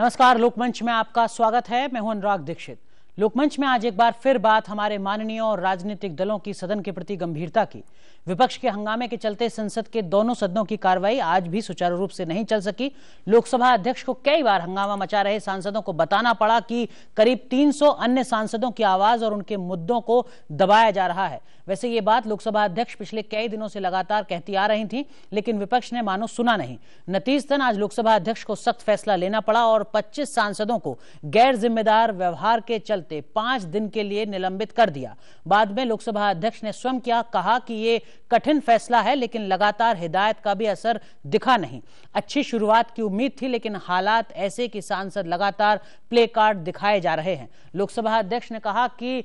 नमस्कार लोकमंच में आपका स्वागत है मैं हूं अनुराग दीक्षित लोकमंच में आज एक बार फिर बात हमारे माननीय और राजनीतिक दलों की सदन के प्रति गंभीरता की विपक्ष के हंगामे के चलते संसद के दोनों सदनों की कार्रवाई आज भी सुचारू रूप से नहीं चल सकी लोकसभा अध्यक्ष को कई बार हंगामा मचा रहे सांसदों को बताना पड़ा कि करीब 300 अन्य सांसदों की आवाज और उनके मुद्दों को दबाया जा रहा है वैसे ये बात लोकसभा अध्यक्ष पिछले कई दिनों से लगातार कहती आ रही थी लेकिन विपक्ष ने मानो सुना नहीं नतीजतन आज लोकसभा अध्यक्ष को सख्त फैसला लेना पड़ा और पच्चीस सांसदों को गैर जिम्मेदार व्यवहार के चलते करते पांच दिन के लिए निलंबित कर दिया बाद में लोकसभा अध्यक्ष ने स्वयं किया कहा कि ये कठिन फैसला है लेकिन लगातार हिदायत का भी असर दिखा नहीं अच्छी शुरुआत की उम्मीद थी लेकिन हालात ऐसे कि सांसद लगातार प्ले कार्ड दिखाए जा रहे हैं लोकसभा अध्यक्ष ने कहा कि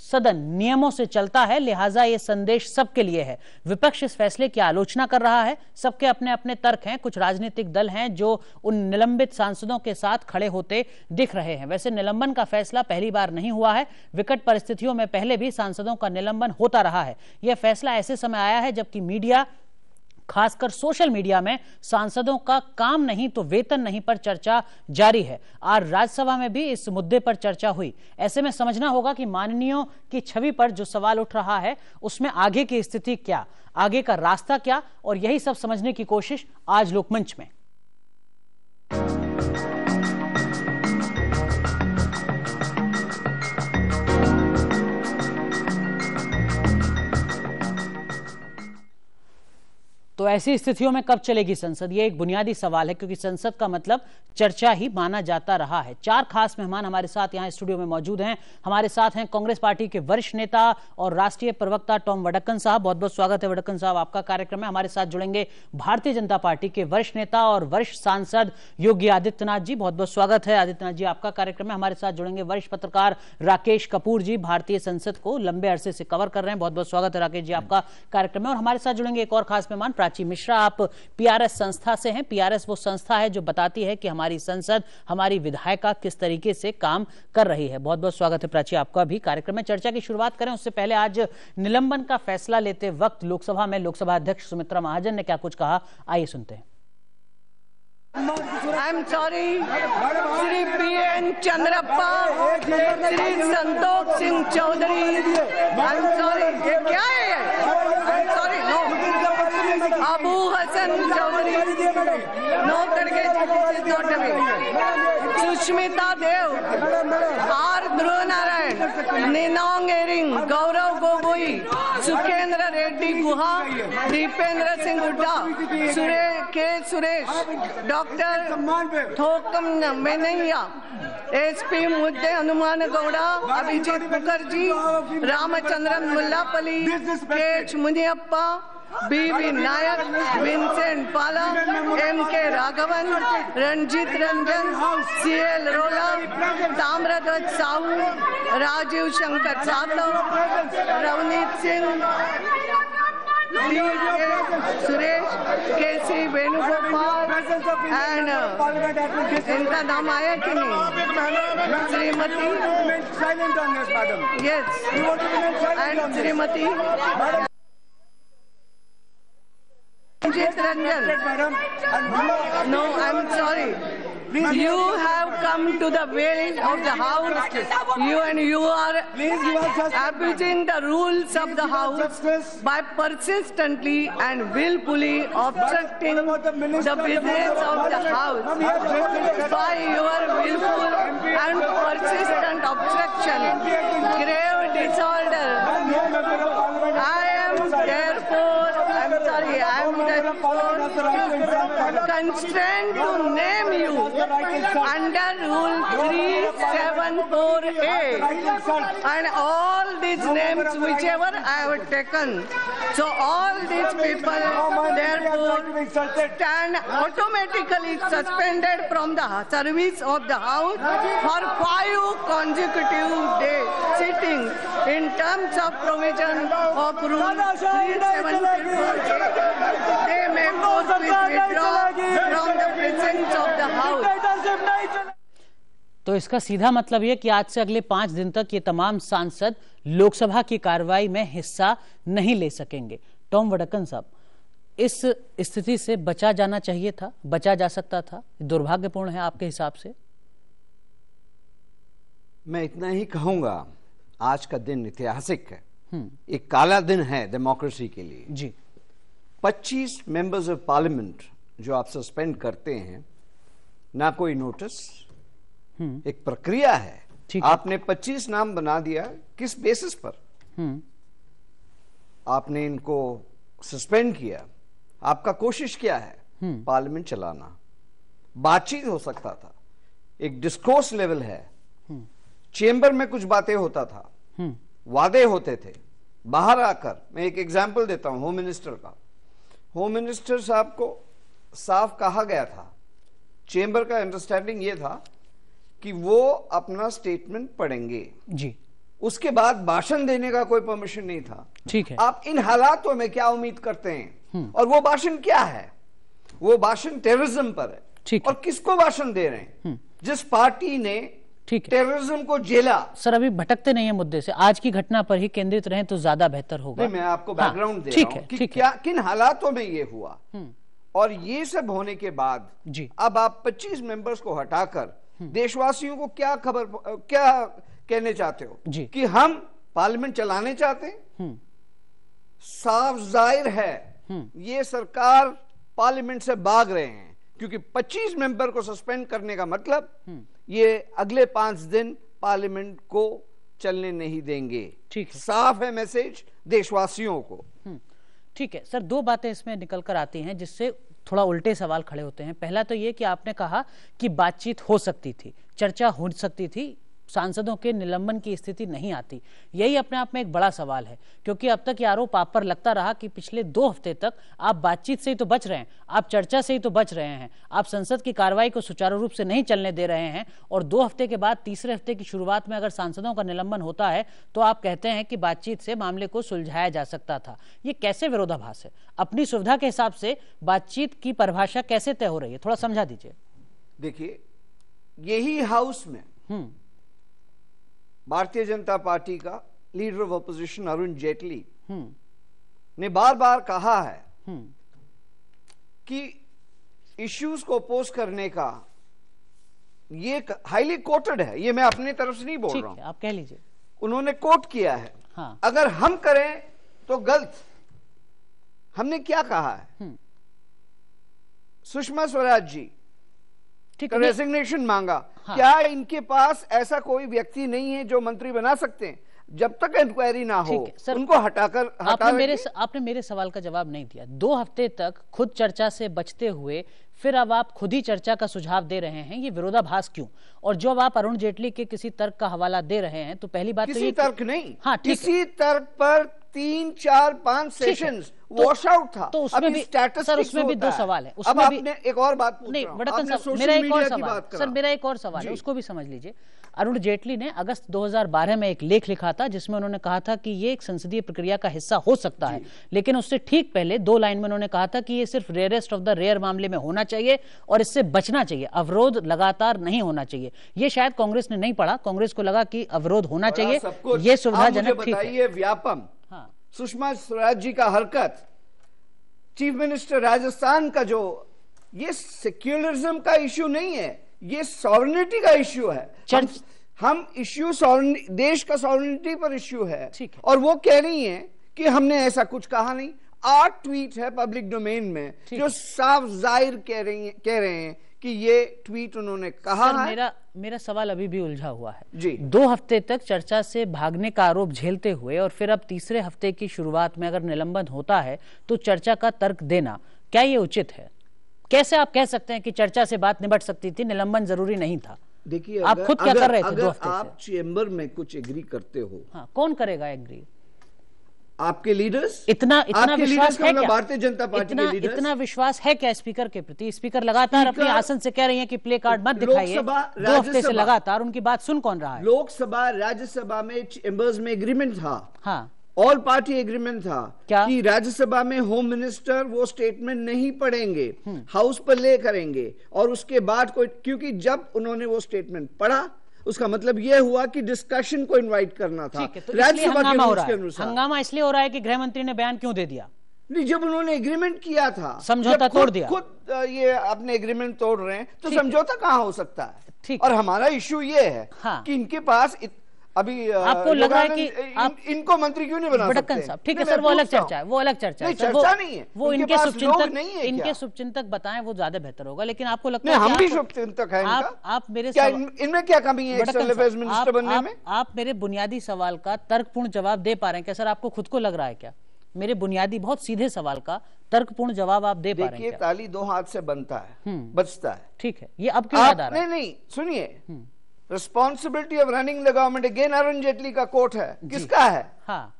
सदन नियमों से चलता है लिहाजा ये संदेश सबके लिए है विपक्ष इस फैसले की आलोचना कर रहा है सबके अपने अपने तर्क हैं कुछ राजनीतिक दल हैं जो उन निलंबित सांसदों के साथ खड़े होते दिख रहे हैं वैसे निलंबन का फैसला पहली बार नहीं हुआ है विकट परिस्थितियों में पहले भी सांसदों का निलंबन होता रहा है यह फैसला ऐसे समय आया है जबकि मीडिया खासकर सोशल मीडिया में सांसदों का काम नहीं तो वेतन नहीं पर चर्चा जारी है आज राज्यसभा में भी इस मुद्दे पर चर्चा हुई ऐसे में समझना होगा कि माननीयों की छवि पर जो सवाल उठ रहा है उसमें आगे की स्थिति क्या आगे का रास्ता क्या और यही सब समझने की कोशिश आज लोकमंच में तो ऐसी स्थितियों में कब चलेगी संसद ये एक बुनियादी सवाल है क्योंकि संसद का मतलब चर्चा ही माना जाता रहा है चार खास मेहमान हमारे साथ यहाँ स्टूडियो में मौजूद हैं हमारे साथ हैं कांग्रेस पार्टी के वरिष्ठ नेता और राष्ट्रीय प्रवक्ता टॉम वडक्कन साहब बहुत बहुत स्वागत है वडक्कन साहब आपका कार्यक्रम है हमारे साथ जुड़ेंगे भारतीय जनता पार्टी के वरिष्ठ नेता और वरिष्ठ सांसद योगी आदित्यनाथ जी बहुत बहुत स्वागत है आदित्यनाथ जी आपका कार्यक्रम है हमारे साथ जुड़ेंगे वरिष्ठ पत्रकार राकेश कपूर जी भारतीय संसद को लंबे अरसे से कवर कर रहे हैं बहुत बहुत स्वागत है राकेश जी आपका कार्यक्रम है और हमारे साथ जुड़ेंगे एक और खास मेहमान प्राची मिश्रा आप पीआरएस संस्था से हैं पीआरएस वो संस्था है जो बताती है कि हमारी संसद हमारी विधायिका किस तरीके से काम कर रही है बहुत बहुत स्वागत है प्राची आपका भी कार्यक्रम में चर्चा की शुरुआत करें उससे पहले आज निलंबन का फैसला लेते वक्त लोकसभा में लोकसभा अध्यक्ष सुमित्रा महाजन ने क्या कुछ कहा आइए सुनते हैं I am sorry Shri P N Chandrappa Shri Santosh Singh Chaudhary I am sorry क्या है अबू हसन जौहरी सुष्मिता देव आर ध्रुव नारायण निनांग एरिंग गौरव गोगोई सुखेंद्र रेड्डी गुहा दीपेंद्र सिंह हुड्डा सुरे K Suresh doctor Thokchom Meinya SP Hanuman Gowda Abhijit Mukherjee Ramachandran मुल्लापली के मुनियप्पा बीवी नायक Vincent Pala M K Raghavan Ranjeet Ranjan C L Ruala Tamradhwaj Sahu Rajiv Shankar Satav Ravneet Singh Suresh के सी वेणुगोपाल एंड इनका नाम आया कि नहीं Shrimati yes and Shrimati No, I'm sorry. Please, you have come to the will of the house. You and you are abusing the rules of the house by persistently and willfully obstructing the business of the house. By your willful and persistent obstruction, grave disorder. I constrained to name you under Rule 374A, and all these names whichever I have taken. So all these people therefore stand automatically suspended from the service of the House for five consecutive days sitting in terms of provision of Rule 374A. तो इसका सीधा मतलब यह कि आज से अगले पांच दिन तक ये तमाम सांसद लोकसभा की कार्रवाई में हिस्सा नहीं ले सकेंगे टॉम वडकन साहब इस स्थिति से बचा जाना चाहिए था बचा जा सकता था दुर्भाग्यपूर्ण है आपके हिसाब से मैं इतना ही कहूंगा आज का दिन ऐतिहासिक है हम्म। एक काला दिन है डेमोक्रेसी के लिए जी पच्चीस मेंबर्स ऑफ पार्लियामेंट जो आप सस्पेंड करते हैं ना कोई नोटिस हम्म। एक प्रक्रिया है आपने पच्चीस नाम बना दिया किस बेसिस पर हम्म। आपने इनको सस्पेंड किया आपका कोशिश क्या है पार्लियामेंट हम्म। चलाना बातचीत हो सकता था एक डिस्कोर्स लेवल है चेंबर में कुछ बातें होता था वादे होते थे बाहर आकर मैं एक एग्जाम्पल देता हूं होम मिनिस्टर का होम मिनिस्टर साहब को साफ कहा गया था चेंबर का अंडरस्टैंडिंग ये था कि वो अपना स्टेटमेंट पढ़ेंगे जी उसके बाद भाषण देने का कोई परमिशन नहीं था ठीक है आप इन हालातों में क्या उम्मीद करते हैं हम्म। और वो भाषण क्या है वो भाषण टेररिज्म पर है ठीक और किसको भाषण दे रहे हैं हम्म। जिस पार्टी ने ठीक है टेररिज्म को जेला सर अभी भटकते नहीं है मुद्दे से आज की घटना पर ही केंद्रित रहे तो ज्यादा बेहतर होगा मैं आपको बैकग्राउंड हाँ, दे ठीक है कि ठीक क्या है। किन हालातों में ये हुआ हम्म। और ये सब होने के बाद जी अब आप 25 मेंबर्स को हटाकर हम्म। देशवासियों को क्या खबर क्या कहने चाहते हो जी कि हम पार्लियामेंट चलाने चाहते हम्म। साफ जाहिर है ये सरकार पार्लियामेंट से भाग रहे हैं क्योंकि 25 मेंबर को सस्पेंड करने का मतलब ये अगले पांच दिन पार्लियामेंट को चलने नहीं देंगे ठीक है साफ है मैसेज देशवासियों को हम्म, ठीक है सर दो बातें इसमें निकल कर आती हैं जिससे थोड़ा उल्टे सवाल खड़े होते हैं पहला तो ये कि आपने कहा कि बातचीत हो सकती थी चर्चा हो सकती थी सांसदों के निलंबन की स्थिति नहीं आती यही अपने आप में एक बड़ा सवाल है क्योंकि अब तक ये आरोप आप पर लगता रहा कि पिछले दो हफ्ते तक आप बातचीत से ही तो बच रहे हैं आप चर्चा से ही तो बच रहे हैं आप संसद की कार्रवाई को सुचारू रूप से नहीं चलने दे रहे हैं और दो हफ्ते के बाद तीसरे हफ्ते की शुरुआत में अगर सांसदों का निलंबन होता है तो आप कहते हैं कि बातचीत से मामले को सुलझाया जा सकता था ये कैसे विरोधाभास है अपनी सुविधा के हिसाब से बातचीत की परिभाषा कैसे तय हो रही है थोड़ा समझा दीजिए देखिए यही हाउस में हम्म। भारतीय जनता पार्टी का leader of opposition Arun Jaitley hmm. ने बार बार कहा है हम्म। कि इश्यूज को पोस्ट करने का ये हाईली कोटेड है ये मैं अपनी तरफ से नहीं बोल रहा हूं आप कह लीजिए उन्होंने कोट किया है हाँ। अगर हम करें तो गलत हमने क्या कहा है हम्म। सुषमा स्वराज जी ठीक तो है रेजिग्नेशन मांगा हाँ। क्या इनके पास ऐसा कोई व्यक्ति नहीं है जो मंत्री बना सकते हैं जब तक इंक्वायरी ना हो सर, उनको हटाकर हटा आपने मेरे स, आपने मेरे सवाल का जवाब नहीं दिया दो हफ्ते तक खुद चर्चा से बचते हुए फिर अब आप खुद ही चर्चा का सुझाव दे रहे हैं ये विरोधाभास क्यों और जो अब आप अरुण जेटली के किसी तर्क का हवाला दे रहे हैं तो पहली बात तो किसी तो ये तर्क नहीं हाँ किसी तर्क पर तीन चार पांच सेशन वॉश आउट था तो उसमें भी सर उसमें भी दो सवाल है उसमें भी एक और बात नहीं बड़ा मेरा एक और सवाल सर मेरा एक और सवाल है उसको भी समझ लीजिए अरुण जेटली ने अगस्त 2012 में एक लेख लिखा था जिसमें उन्होंने कहा था कि ये एक संसदीय प्रक्रिया का हिस्सा हो सकता है लेकिन उससे ठीक पहले दो लाइन में उन्होंने कहा था कि ये सिर्फ रेयरेस्ट ऑफ द रेयर मामले में होना चाहिए और इससे बचना चाहिए अवरोध लगातार नहीं होना चाहिए ये शायद कांग्रेस ने नहीं पढ़ा कांग्रेस को लगा कि अवरोध होना चाहिए ये सुविधाजनक बताइए व्यापम हाँ। सुषमा स्वराज जी का हरकत चीफ मिनिस्टर राजस्थान का जो ये सेक्युलरिज्म का इश्यू नहीं है ये सॉवरिटी का इश्यू है हम इश्यू देश का सॉवरिटी पर इश्यू है ठीक है और वो कह रही है कि हमने ऐसा कुछ कहा नहीं आठ ट्वीट है पब्लिक डोमेन में जो साफ जाहिर कह रही है, कह रहे हैं कि ये ट्वीट उन्होंने कहा है मेरा मेरा सवाल अभी भी उलझा हुआ है जी दो हफ्ते तक चर्चा से भागने का आरोप झेलते हुए और फिर अब तीसरे हफ्ते की शुरुआत में अगर निलंबन होता है तो चर्चा का तर्क देना क्या ये उचित है कैसे आप कह सकते हैं कि चर्चा से बात निबट सकती थी निलंबन जरूरी नहीं था देखिए आप खुद क्या कर रहे थे अगर आप चेंबर में कुछ एग्री करते हो हाँ, कौन करेगा एग्री आपके लीडर्स इतना इतना विश्वास है क्या भारतीय जनता पार्टी इतना, के इतना विश्वास है क्या स्पीकर के प्रति स्पीकर लगातार अपने आसन से कह रही हैं कि प्ले कार्ड मत दिखाइए दो हफ्ते से लगातार उनकी बात सुन कौन रहा है लोकसभा राज्यसभा में चेंबर्स में एग्रीमेंट था हाँ ऑल पार्टी एग्रीमेंट था क्या? कि राज्यसभा में होम मिनिस्टर वो स्टेटमेंट नहीं पढ़ेंगे हाउस पर ले करेंगे और उसके बाद कोई क्योंकि जब उन्होंने वो स्टेटमेंट पढ़ा उसका मतलब यह हुआ कि डिस्कशन को इनवाइट करना था तो राज्यसभा के अनुसार हंगामा इसलिए हो रहा है कि गृह मंत्री ने बयान क्यों दे दिया नहीं जब उन्होंने एग्रीमेंट किया था समझौता तोड़ दिया खुद ये अपने एग्रीमेंट तोड़ रहे हैं तो समझौता कहाँ हो सकता है और हमारा इश्यू ये है हाँ। कि इनके पास अभी आपको लग रहा है कि आप इन, इनको मंत्री क्यों नहीं बना भटकन साहब ठीक है सर वो अलग चर्चा है वो अलग चर्चा है चर्चा नहीं है वो इनके शुभचिंतक नहीं है इनके शुभचिंतक बताएं वो ज्यादा बेहतर होगा लेकिन आपको लगता है हम भी शुभचिंतक हैं आप आप मेरे इनमें क्या कमी है आप मेरे बुनियादी सवाल का तर्कपूर्ण जवाब दे पा रहे हैं क्या सर आपको खुद को लग रहा है क्या मेरे बुनियादी बहुत सीधे सवाल का तर्कपूर्ण जवाब आप दे पा रहे हैं ताली दो हाथ से बनता है हम्म। बचता है ठीक है ये अब क्यों याद आ रहा है नहीं नहीं सुनिए hmm. Responsibility of running the government again Arun Jaitley का कोर्ट है किसका है हाँ.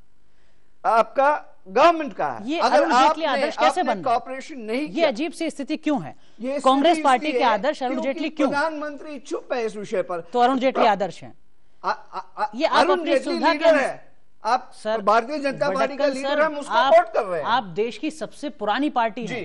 आपका गवर्नमेंट का है ये अगर जेटली आदर्श कैसे बन कॉपरेशन नहीं ये अजीब सी स्थिति क्यों है कांग्रेस पार्टी के आदर्श अरुण जेटली क्यों प्रधानमंत्री चुप है इस विषय पर तो अरुण जेटली आदर्श है ये अरुण जेटली सुविधा आप सर भारतीय जनता पार्टी का लीडर हम उसको सपोर्ट कर रहे हैं आप देश की सबसे पुरानी पार्टी है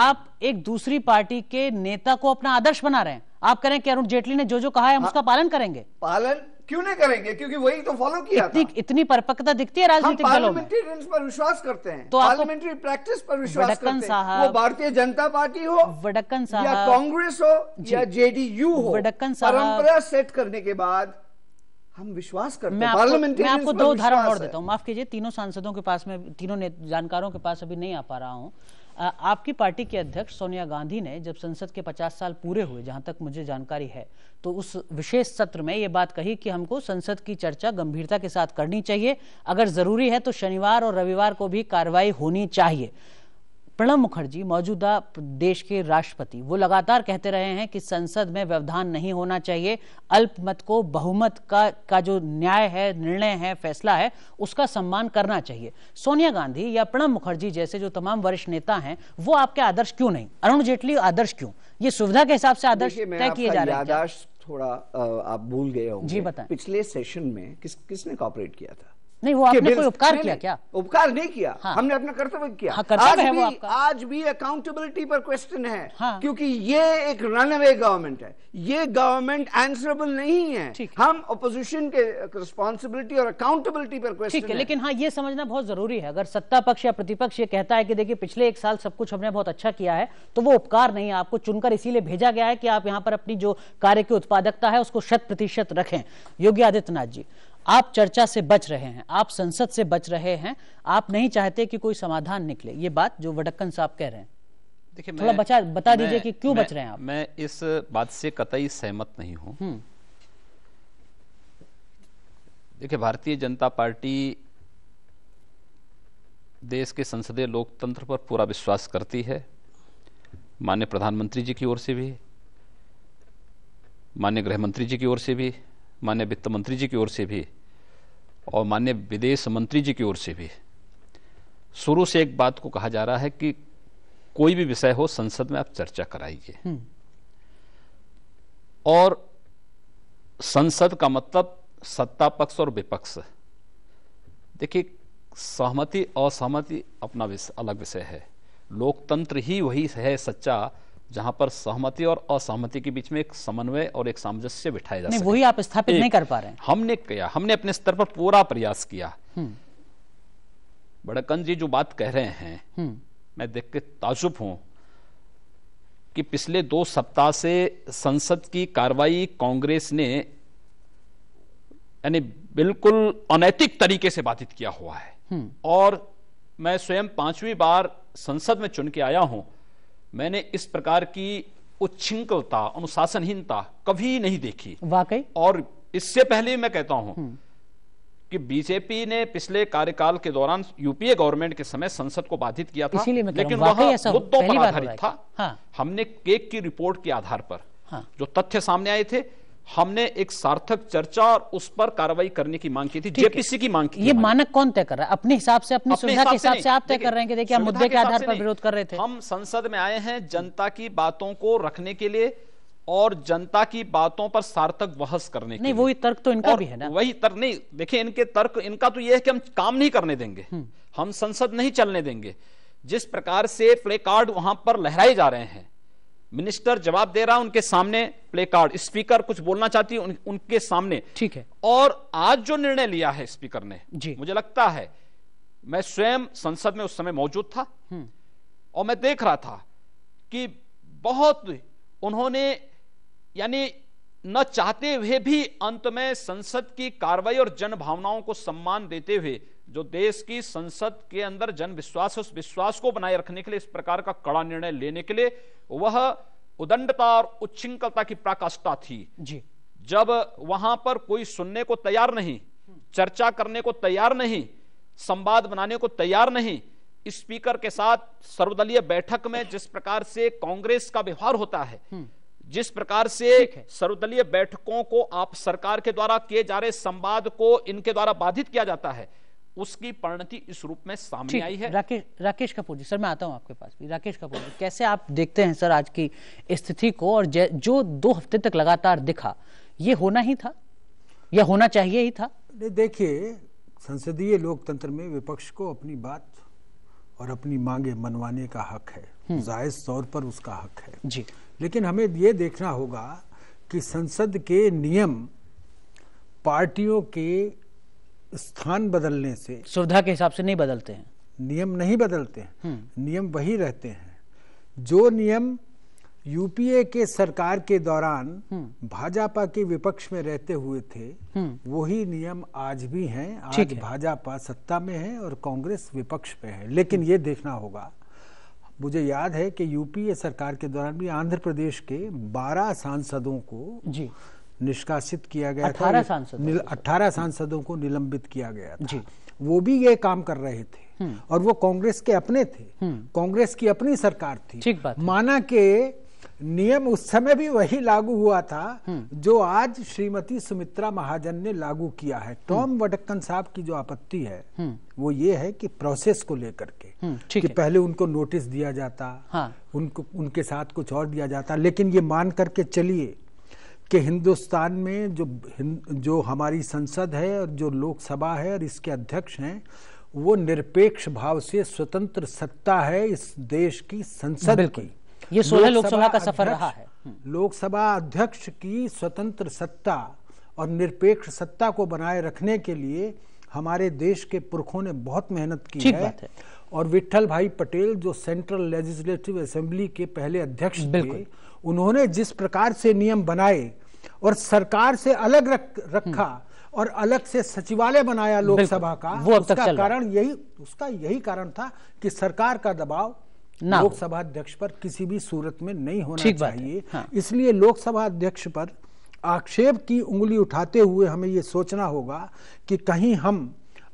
आप एक दूसरी पार्टी के नेता को अपना आदर्श बना रहे हैं आप करें कि अरुण जेटली ने जो जो कहा है हम हाँ। उसका पालन करेंगे पालन क्यों नहीं करेंगे क्योंकि वही तो फॉलो किया इतनी, था। इतनी परपक्वता दिखती है राजनीतिक दलों में पर विश्वास करते हैं तो पार्लियामेंट्री प्रैक्टिस पर विश्वास करते हैं वो भारतीय जनता पार्टी हो वडक्कन साहब या कांग्रेस हो या जेडीयू हो वडक्कन साहब परंपरा सेट करने के बाद हम विश्वास करते मैं आपको, मैं आपको दो उदाहरण और देता हूँ माफ कीजिए तीनों सांसदों के पास में तीनों जानकारों के पास अभी नहीं आ पा रहा हूँ आपकी पार्टी के अध्यक्ष सोनिया गांधी ने जब संसद के 50 साल पूरे हुए जहां तक मुझे जानकारी है तो उस विशेष सत्र में ये बात कही कि हमको संसद की चर्चा गंभीरता के साथ करनी चाहिए अगर जरूरी है तो शनिवार और रविवार को भी कार्रवाई होनी चाहिए प्रणब मुखर्जी मौजूदा देश के राष्ट्रपति वो लगातार कहते रहे हैं कि संसद में व्यवधान नहीं होना चाहिए अल्पमत को बहुमत का का जो न्याय है निर्णय है फैसला है उसका सम्मान करना चाहिए सोनिया गांधी या प्रणब मुखर्जी जैसे जो तमाम वरिष्ठ नेता हैं वो आपके आदर्श क्यों नहीं अरुण जेटली आदर्श क्यों ये सुविधा के हिसाब से आदर्श तय किए जा रहे हैं थोड़ा आप भूल गए होंगे जी बताएं पिछले सेशन में किस किसने कॉपरेट किया था नहीं वो आपने कोई उपकार किया क्या उपकार नहीं किया हाँ। हमने अपना कर्तव्य किया हाँ, आज, है भी, वो आपका। आज भी अकाउंटेबिलिटी पर क्वेश्चन है हाँ। क्योंकि ये एक रन अवे गवर्नमेंट है ये गवर्नमेंट आंसरेबल नहीं है है। हम अपोजिशन के रिस्पॉन्सिबिलिटी और अकाउंटेबिलिटी पर क्वेश्चन है लेकिन हाँ ये समझना बहुत जरूरी है अगर सत्ता पक्ष या प्रतिपक्ष ये कहता है कि देखिए पिछले एक साल सब कुछ हमने बहुत अच्छा किया है तो वो उपकार नहीं है आपको चुनकर इसीलिए भेजा गया है कि आप यहाँ पर अपनी जो कार्य की उत्पादकता है उसको शत प्रतिशत रखें योगी आदित्यनाथ जी आप चर्चा से बच रहे हैं आप संसद से बच रहे हैं आप नहीं चाहते कि कोई समाधान निकले ये बात जो वडक्कन साहब कह रहे हैं देखिए थोड़ा बचा बता दीजिए कि क्यों बच रहे हैं आप मैं इस बात से कतई सहमत नहीं हूं हम्म। देखिए भारतीय जनता पार्टी देश के संसदीय लोकतंत्र पर पूरा विश्वास करती है माननीय प्रधानमंत्री जी की ओर से भी माननीय गृह मंत्री जी की ओर से भी माननीय वित्त मंत्री जी की ओर से भी और माननीय विदेश मंत्री जी की ओर से भी शुरू से एक बात को कहा जा रहा है कि कोई भी विषय हो संसद में आप चर्चा कराइए हम्म। और संसद का मतलब सत्ता पक्ष और विपक्ष देखिए सहमति असहमति अपना विस, अलग विषय है लोकतंत्र ही वही है सच्चा जहां पर सहमति और असहमति के बीच में एक समन्वय और एक सामंजस्य बिठाया जा नहीं वही आप स्थापित नहीं कर पा रहे हमने किया हमने अपने स्तर पर पूरा प्रयास किया हम्म। बड़कन जी जो बात कह रहे हैं हम्म। मैं देख के ताजुब हूं कि पिछले दो सप्ताह से संसद की कार्रवाई कांग्रेस ने यानी बिल्कुल अनैतिक तरीके से बाधित किया हुआ है हम्म। और मैं स्वयं पांचवी बार संसद में चुन के आया हूं मैंने इस प्रकार की उच्छृंखलता अनुशासनहीनता कभी नहीं देखी वाकई और इससे पहले मैं कहता हूं हम्म। कि बीजेपी ने पिछले कार्यकाल के दौरान यूपीए गवर्नमेंट के समय संसद को बाधित किया था लेकिन वहां मुद्दों पर आधारित था हाँ। हमने केक की रिपोर्ट के आधार पर हाँ। जो तथ्य सामने आए थे हमने एक सार्थक चर्चा और उस पर कार्रवाई करने की मांग की थी जेपीसी की मांग की ये मानक कौन तय कर रहा है अपने हिसाब से अपनी सुविधा के हिसाब से आप तय कर रहे हैं कि देखिए हम मुद्दे के आधार पर विरोध कर रहे थे हम संसद में आए हैं जनता की बातों को रखने के लिए और जनता की बातों पर सार्थक बहस करने नहीं वही तर्क तो इनका भी है ना वही तर्क नहीं देखिए इनके तर्क इनका तो यह है कि हम काम नहीं करने देंगे हम्म। हम संसद नहीं चलने देंगे जिस प्रकार से प्ले कार्ड वहां पर लहराए जा रहे हैं मिनिस्टर जवाब दे रहा है उनके सामने प्ले कार्ड स्पीकर कुछ बोलना चाहती है उन, उनके सामने ठीक है और आज जो निर्णय लिया है स्पीकर ने जी मुझे लगता है मैं स्वयं संसद में उस समय मौजूद था हम्म। और मैं देख रहा था कि बहुत उन्होंने यानी न चाहते हुए भी अंत में संसद की कार्रवाई और जन भावनाओं को सम्मान देते हुए जो देश की संसद के अंदर जन विश्वास उस विश्वास को बनाए रखने के लिए इस प्रकार का कड़ा निर्णय लेने के लिए वह उदंडता और उच्छृंखलता की प्राकाष्ठा थी जी जब वहां पर कोई सुनने को तैयार नहीं चर्चा करने को तैयार नहीं संवाद बनाने को तैयार नहीं स्पीकर के साथ सर्वदलीय बैठक में जिस प्रकार से कांग्रेस का व्यवहार होता है हम्म। जिस प्रकार से सर्वदलीय बैठकों को आप सरकार के द्वारा किए जा रहे संवाद को इनके द्वारा बाधित किया जाता है उसकी परिणति इस रूप में सामने आई है राकेश राकेश कपूर जी सर मैं आता हूँ आपके पास भी राकेश कपूर जी कैसे आप देखते हैं सर आज की स्थिति को और जो दो हफ्ते तक लगातार दिखा ये होना ही था या होना चाहिए ही था देखिए संसदीय लोकतंत्र में विपक्ष को अपनी बात और अपनी मांगे मनवाने का हक है हम्म। जायज तौर पर उसका हक है जी लेकिन हमें ये देखना होगा कि संसद के नियम पार्टियों के स्थान बदलने से सुविधा के हिसाब से नहीं बदलते हैं नियम नहीं बदलते हैं हम्म। नियम वही रहते हैं जो नियम यूपीए के सरकार के दौरान हम्म। भाजपा के विपक्ष में रहते हुए थे हम्म। वही नियम आज भी हैं आज है। भाजपा सत्ता में है और कांग्रेस विपक्ष में है लेकिन ये देखना होगा मुझे याद है कि यूपीए सरकार के दौरान भी आंध्र प्रदेश के 12 सांसदों को जी निष्कासित किया गया अठारह सांसद अठारह सांसदों को निलंबित किया गया था जी। वो भी ये काम कर रहे थे हम्म। और वो कांग्रेस के अपने थे हम्म। कांग्रेस की अपनी सरकार थी माना के नियम उस समय भी वही लागू हुआ था हम्म। जो आज श्रीमती सुमित्रा महाजन ने लागू किया है टॉम वडक्कन साहब की जो आपत्ति है वो ये है कि प्रोसेस को लेकर के कि पहले उनको नोटिस दिया जाता हाँ। उनको उनके साथ कुछ और दिया जाता लेकिन ये मान करके चलिए कि हिंदुस्तान में जो जो हमारी संसद है और जो लोकसभा है और इसके अध्यक्ष हैं वो निरपेक्ष भाव से स्वतंत्र सत्ता है इस देश की संसद की ये सोलह लोकसभा का सफर रहा है हम्म। लोकसभा अध्यक्ष की स्वतंत्र सत्ता और निरपेक्ष सत्ता को बनाए रखने के लिए हमारे देश के पुरखों ने बहुत मेहनत की है, है और विठल भाई पटेल जो सेंट्रल लेजिस्लेटिव असेंबली के पहले अध्यक्ष थे उन्होंने जिस प्रकार से नियम बनाए और सरकार से अलग रख, रखा हम्म। और अलग से सचिवालय बनाया लोकसभा का वो उसका कारण यही उसका यही कारण था कि सरकार का दबाव लोकसभा अध्यक्ष पर किसी भी सूरत में नहीं होना चाहिए हाँ। इसलिए लोकसभा अध्यक्ष पर आक्षेप की उंगली उठाते हुए हमें ये सोचना होगा कि कहीं हम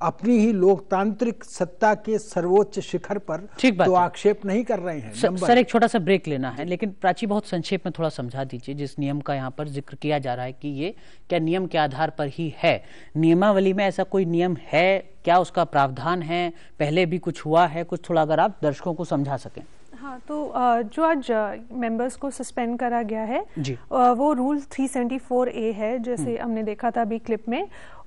अपनी ही लोकतांत्रिक सत्ता के सर्वोच्च शिखर पर ठीक तो आक्षेप नहीं कर रहे हैं सर एक छोटा सा ब्रेक लेना है लेकिन प्राची बहुत संक्षेप में थोड़ा समझा दीजिए जिस नियम का यहाँ पर जिक्र किया जा रहा है कि ये क्या नियम के आधार पर ही है नियमावली में ऐसा कोई नियम है क्या उसका प्रावधान है पहले भी कुछ हुआ है कुछ थोड़ा अगर आप दर्शकों को समझा सकें हाँ तो जो आज मेंबर्स को सस्पेंड करा गया है वो रूल 374 ए है जैसे हम्म। हमने देखा था अभी क्लिप में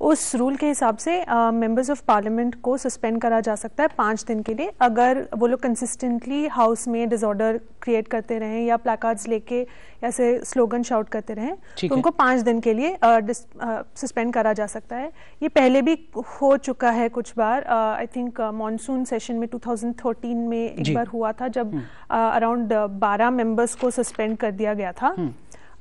उस रूल के हिसाब से मेंबर्स ऑफ पार्लियामेंट को सस्पेंड करा जा सकता है पाँच दिन के लिए अगर वो लोग कंसिस्टेंटली हाउस में डिसऑर्डर क्रिएट करते रहें या प्लाकार्ड्स लेके ऐसे स्लोगन शाउट करते रहें तो उनको पाँच दिन के लिए सस्पेंड करा जा सकता है ये पहले भी हो चुका है कुछ बार आई थिंक मानसून सेशन में 2013 में एक बार हुआ था जब हम्म। अराउंड बारह मेंबर्स को सस्पेंड कर दिया गया था हम्म।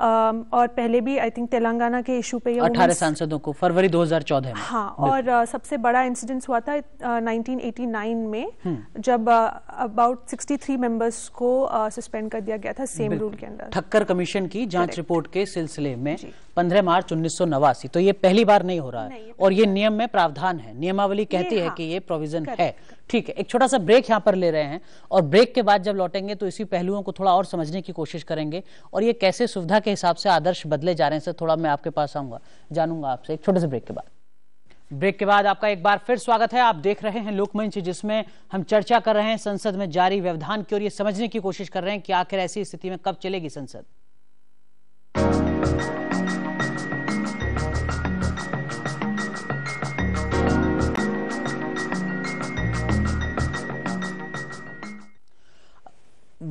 Um, और पहले भी आई थिंक तेलंगाना के इशू पे अठारह सांसदों को फरवरी 2014 में हाँ और uh, सबसे बड़ा इंसिडेंस हुआ था 1989 uh, में हम्म। जब अबाउट 63 मेंबर्स को सस्पेंड uh, कर दिया गया था सेम रूल के अंदर ठक्कर कमीशन की जांच रिपोर्ट के सिलसिले में पंद्रह मार्च उन्नीस तो ये पहली बार नहीं हो रहा है और ये नियम में प्रावधान है नियमावली कहती है हाँ, कि ये प्रोविजन है ठीक है एक छोटा सा ब्रेक यहाँ पर ले रहे हैं और ब्रेक के बाद जब लौटेंगे तो इसी पहलुओं को थोड़ा और समझने की कोशिश करेंगे और ये कैसे सुविधा के हिसाब से आदर्श बदले जा रहे हैं सर थोड़ा मैं आपके पास आऊंगा जानूंगा आपसे एक छोटे से ब्रेक के बाद ब्रेक के बाद आपका एक बार फिर स्वागत है आप देख रहे हैं लोकमंच जिसमें हम चर्चा कर रहे हैं संसद में जारी व्यवधान की और ये समझने की कोशिश कर रहे हैं कि आखिर ऐसी स्थिति में कब चलेगी संसद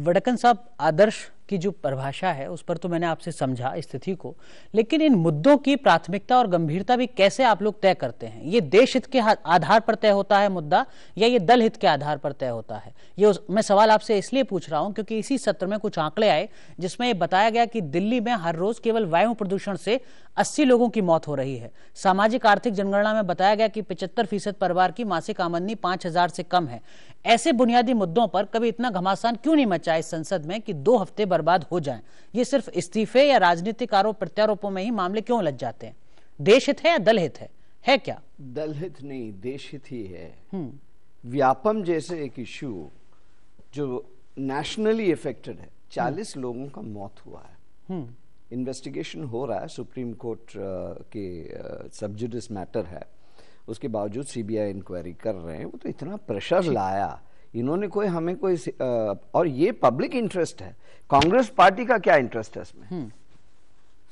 वडकन साहब आदर्श की जो परिभाषा है उस पर तो मैंने आपसे समझा स्थिति को लेकिन इन मुद्दों की प्राथमिकता और गंभीरता भी कैसे आप लोग तय करते हैं ये देश हित के आधार पर तय होता है मुद्दा या ये दल हित के आधार पर तय होता है ये उस, मैं सवाल आपसे इसलिए पूछ रहा हूं क्योंकि इसी सत्र में कुछ आंकड़े आए जिसमें ये बताया गया कि दिल्ली में हर रोज केवल वायु प्रदूषण से अस्सी लोगों की मौत हो रही है सामाजिक आर्थिक जनगणना में बताया गया कि पिछहत्तर परिवार की मासिक आमदनी पांच से कम है ऐसे बुनियादी मुद्दों पर कभी इतना घमासान क्यों नहीं मचा इस संसद में कि दो हफ्ते बर्बाद हो जाएं? ये सिर्फ इस्तीफे या राजनीतिक आरोप प्रत्यारोपों में ही मामले क्यों लग जाते हैं देश हित है या दल हित है है क्या दल हित नहीं देश हित ही है हम्म। व्यापम जैसे एक इशू जो नेशनली इफेक्टेड है चालीस हम्म। लोगों का मौत हुआ है इन्वेस्टिगेशन हम्म। हो रहा है सुप्रीम कोर्ट के सब्जुडिस मैटर है उसके बावजूद सीबीआई इंक्वायरी कर रहे हैं वो तो इतना प्रेशर लाया इन्होंने कोई हमें कोई और ये पब्लिक इंटरेस्ट है कांग्रेस पार्टी का क्या इंटरेस्ट है इसमें हम्म।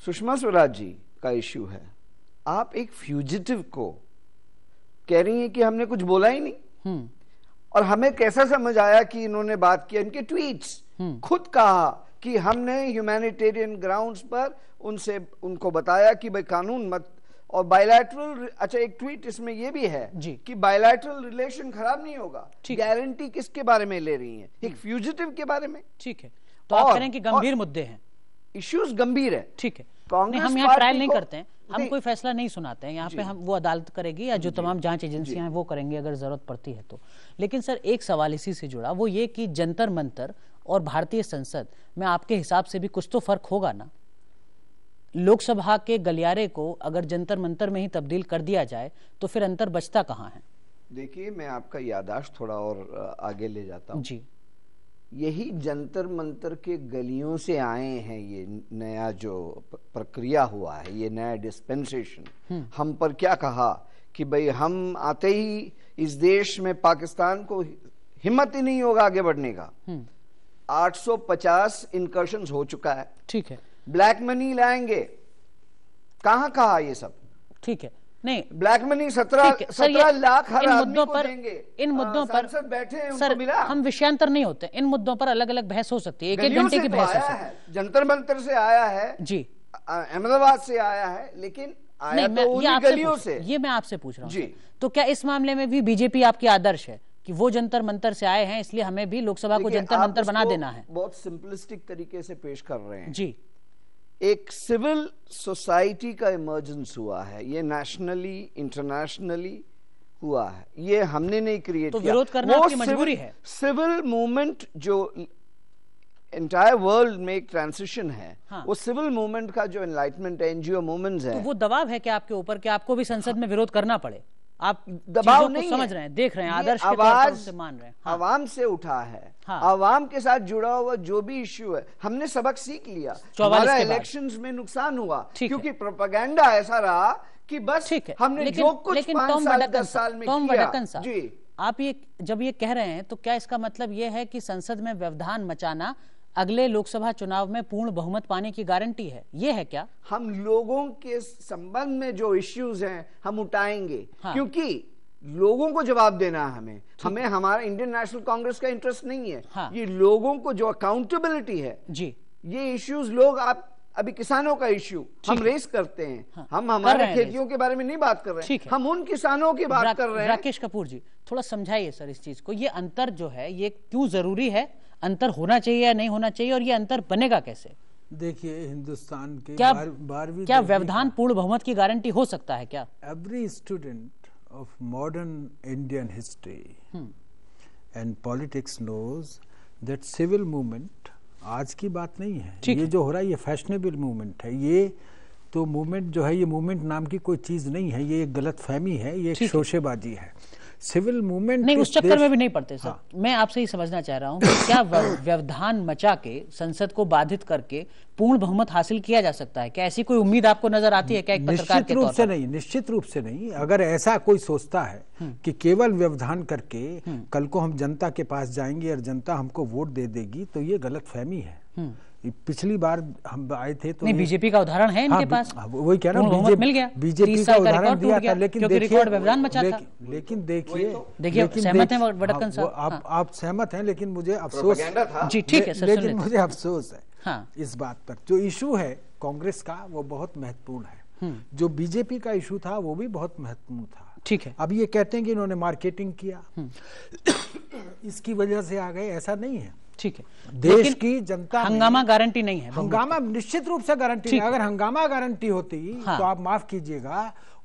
सुषमा स्वराज जी का इश्यू है आप एक फ्यूजिटिव को कह रही हैं कि हमने कुछ बोला ही नहीं हम्म। और हमें कैसा समझ आया कि इन्होंने बात किया इनके ट्वीट्स हम्म। खुद कहा कि हमने ह्यूमैनिटेरियन ग्राउंड्स पर उनसे उनको बताया कि भाई कानून मत और बायोलैटरल अच्छा एक ट्वीट इसमें ये भी है जी कि बायोलैटरल रिलेशन खराब नहीं होगा गारंटी किसके बारे में ले रही है एक फ्यूजिटिव के बारे में ठीक है तो और, आप करें कि गंभीर मुद्दे हैं इश्यूज गंभीर है ठीक है कांग्रेस हम यहाँ ट्रायल नहीं करते हैं हम कोई फैसला नहीं सुनाते हैं यहाँ पे हम वो अदालत करेगी या जो तमाम जांच एजेंसियां हैं वो करेंगे अगर जरूरत पड़ती है तो लेकिन सर एक सवाल इसी से जुड़ा वो ये कि जंतर मंतर और भारतीय संसद में आपके हिसाब से भी कुछ तो फर्क होगा ना लोकसभा के गलियारे को अगर जंतर मंतर में ही तब्दील कर दिया जाए तो फिर अंतर बचता कहाँ है देखिए मैं आपका यादाश्त थोड़ा और आगे ले जाता हूँ जी यही जंतर मंतर के गलियों से आए हैं ये नया जो प्रक्रिया हुआ है ये नया डिस्पेंसेशन हम्म। हम पर क्या कहा कि भाई हम आते ही इस देश में पाकिस्तान को हिम्मत ही नहीं होगा आगे बढ़ने का 850 हम्म। इनकर्शन हो चुका है ठीक है ब्लैक मनी लाएंगे कहा कहा ये सब ठीक है नहीं ब्लैक मनी सत्रह सत्रह लाख हर इन हाँ, मुद्दों पर इन मुद्दों पर बैठे हैं सर मिला हम विषयांतर नहीं होते इन मुद्दों पर अलग अलग बहस हो सकती है एक एक घंटे की तो बहस हो सकती जंतर मंतर से आया है जी अहमदाबाद से आया है लेकिन आया नहीं, तो मैं, ये मैं आपसे पूछ रहा हूँ जी तो क्या इस मामले में भी बीजेपी आपकी आदर्श है कि वो जंतर मंतर से आए हैं इसलिए हमें भी लोकसभा को जंतर मंतर बना देना है बहुत सिंपलिस्टिक तरीके से पेश कर रहे हैं जी एक सिविल सोसाइटी का इमर्जेंस हुआ है ये नेशनली इंटरनेशनली हुआ है ये हमने नहीं क्रिएट तो विरोध करना आपकी मजबूरी है सिविल मूवमेंट जो एंटायर वर्ल्ड में एक ट्रांसिशन है हाँ। वो सिविल मूवमेंट का जो एनलाइटमेंट है एनजीओ मूवमेंट है तो वो दबाव है क्या आपके ऊपर कि आपको भी संसद में विरोध करना पड़े आप दबाव नहीं समझ रहे हैं देख रहे हैं आदर्श आवाज से मान रहे हैं हाँ। आवाम से उठा है हाँ। आवाम के साथ जुड़ा हुआ जो भी इश्यू है हमने सबक सीख लिया हमारा इलेक्शन में नुकसान हुआ क्योंकि प्रोपागेंडा ऐसा रहा कि बस ठीक है हमने लेकिन, जो कुछ लेकिन टॉम वडकन साल में टॉम वडकन साहब जी आप ये जब ये कह रहे हैं तो क्या इसका मतलब ये है कि संसद में व्यवधान मचाना अगले लोकसभा चुनाव में पूर्ण बहुमत पाने की गारंटी है ये है क्या हम लोगों के संबंध में जो इश्यूज हैं हम उठाएंगे हाँ। क्योंकि लोगों को जवाब देना है हमें हमें हमारा इंडियन नेशनल कांग्रेस का इंटरेस्ट नहीं है हाँ। ये लोगों को जो अकाउंटेबिलिटी है जी ये इश्यूज लोग आप अभी किसानों का इश्यू हम रेस करते हैं हाँ, हम हमारे खेतियों के बारे में नहीं बात कर रहे हैं हम उन किसानों की बात कर रहे हैं राकेश कपूर जी थोड़ा समझाइए सर इस चीज को ये अंतर जो है ये क्यों जरूरी है अंतर होना चाहिए या नहीं होना चाहिए और ये अंतर बनेगा कैसे देखिए हिंदुस्तान के क्या बार, क्या व्यवधान पूर्ण बहुमत की गारंटी हो सकता है क्या every student of modern Indian history and politics knows that civil movement आज की बात नहीं है ये जो हो रहा है ये फैशनेबल मूवमेंट है ये तो मूवमेंट जो है ये मूवमेंट नाम की कोई चीज़ नहीं है ये एक गलत फहमी है ये एक शोशेबाजी है सिविल मूवमेंट नहीं उस चक्कर में भी नहीं पड़ते सर हाँ। मैं आपसे ही समझना चाह रहा हूँ क्या व्यवधान मचा के संसद को बाधित करके पूर्ण बहुमत हासिल किया जा सकता है क्या ऐसी कोई उम्मीद आपको नजर आती है क्या एक निश्चित रूप से नहीं निश्चित रूप से नहीं अगर ऐसा कोई सोचता है हम्म। कि केवल व्यवधान करके हम्म। कल को हम जनता के पास जाएंगे और जनता हमको वोट दे देगी तो ये गलत फहमी है हम्म। पिछली बार हम आए थे तो नहीं बीजेपी का उदाहरण है इनके हाँ, पास हाँ, वही कह रहा हूँ मिल गया बीजेपी का उदाहरण दिया था लेकिन देखिए तो। लेकिन देखिए देखिए सहमत हाँ, आप सहमत हैं लेकिन मुझे अफसोस जी ठीक है लेकिन मुझे अफसोस है इस बात पर जो इशू है कांग्रेस का वो बहुत महत्वपूर्ण है हम्म। जो बीजेपी का इशू था वो भी बहुत महत्वपूर्ण था ठीक है अब ये कहते हैं कि इन्होंने मार्केटिंग किया हम्म। इसकी वजह से आ गए ऐसा नहीं है ठीक है देश की जनता हंगामा गारंटी नहीं है हंगामा निश्चित रूप से गारंटी अगर हंगामा गारंटी होती हाँ। तो आप माफ कीजिएगा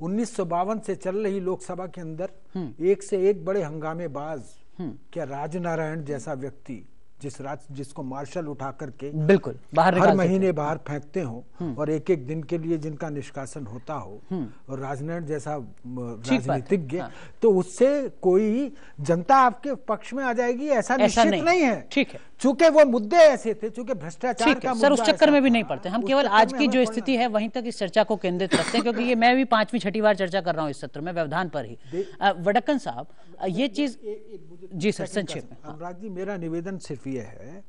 उन्नीस से चल रही लोकसभा के अंदर हम्म। एक से एक बड़े हंगामेबाज हम्म। क्या राजनारायण जैसा व्यक्ति जिस राज जिसको मार्शल उठा करके बिल्कुल बाहर हर महीने बाहर फेंकते हो हम्म। और एक एक दिन के लिए जिनका निष्कासन होता हो हम्म। और राजनारायण जैसा राजनीतिज्ञ हाँ। तो उससे कोई जनता आपके पक्ष में आ जाएगी ऐसा, ऐसा निश्चित नहीं, नहीं है ठीक है चूंकि वो मुद्दे ऐसे थे चूंकि भ्रष्टाचार का सर उस चक्कर में भी नहीं पड़ते हम केवल आज की जो स्थिति है वहीं तक इस चर्चा को केंद्रित रखते हैं क्योंकि ये मैं भी पांचवी छठी बार चर्चा कर रहा हूँ इस सत्र में व्यवधान पर ही वडक्कन साहब ये चीज जी सर संक्षेप में मेरा निवेदन सिर्फ यह है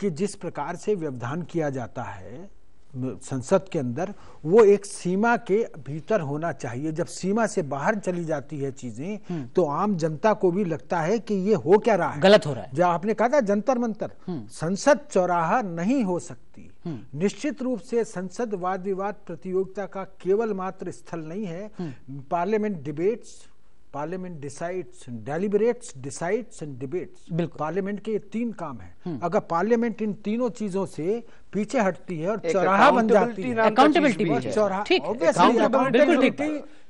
कि जिस प्रकार से व्यवधान किया जाता है संसद के अंदर वो एक सीमा के भीतर होना चाहिए जब सीमा से बाहर चली जाती है चीजें हम्म। तो आम जनता को भी लगता है कि ये हो क्या रहा है गलत हो रहा है जब आपने कहा था जंतर मंतर हम्म। संसद चौराहा नहीं हो सकती हम्म। निश्चित रूप से संसद वाद विवाद प्रतियोगिता का केवल मात्र स्थल नहीं है parliament debates parliament decides deliberates decides and debates parliament के ये तीन काम है हम्म। अगर पार्लियामेंट इन तीनों चीजों से पीछे हटती है और चौराहा बन जाती है अकाउंटेबिलिटी चौराहा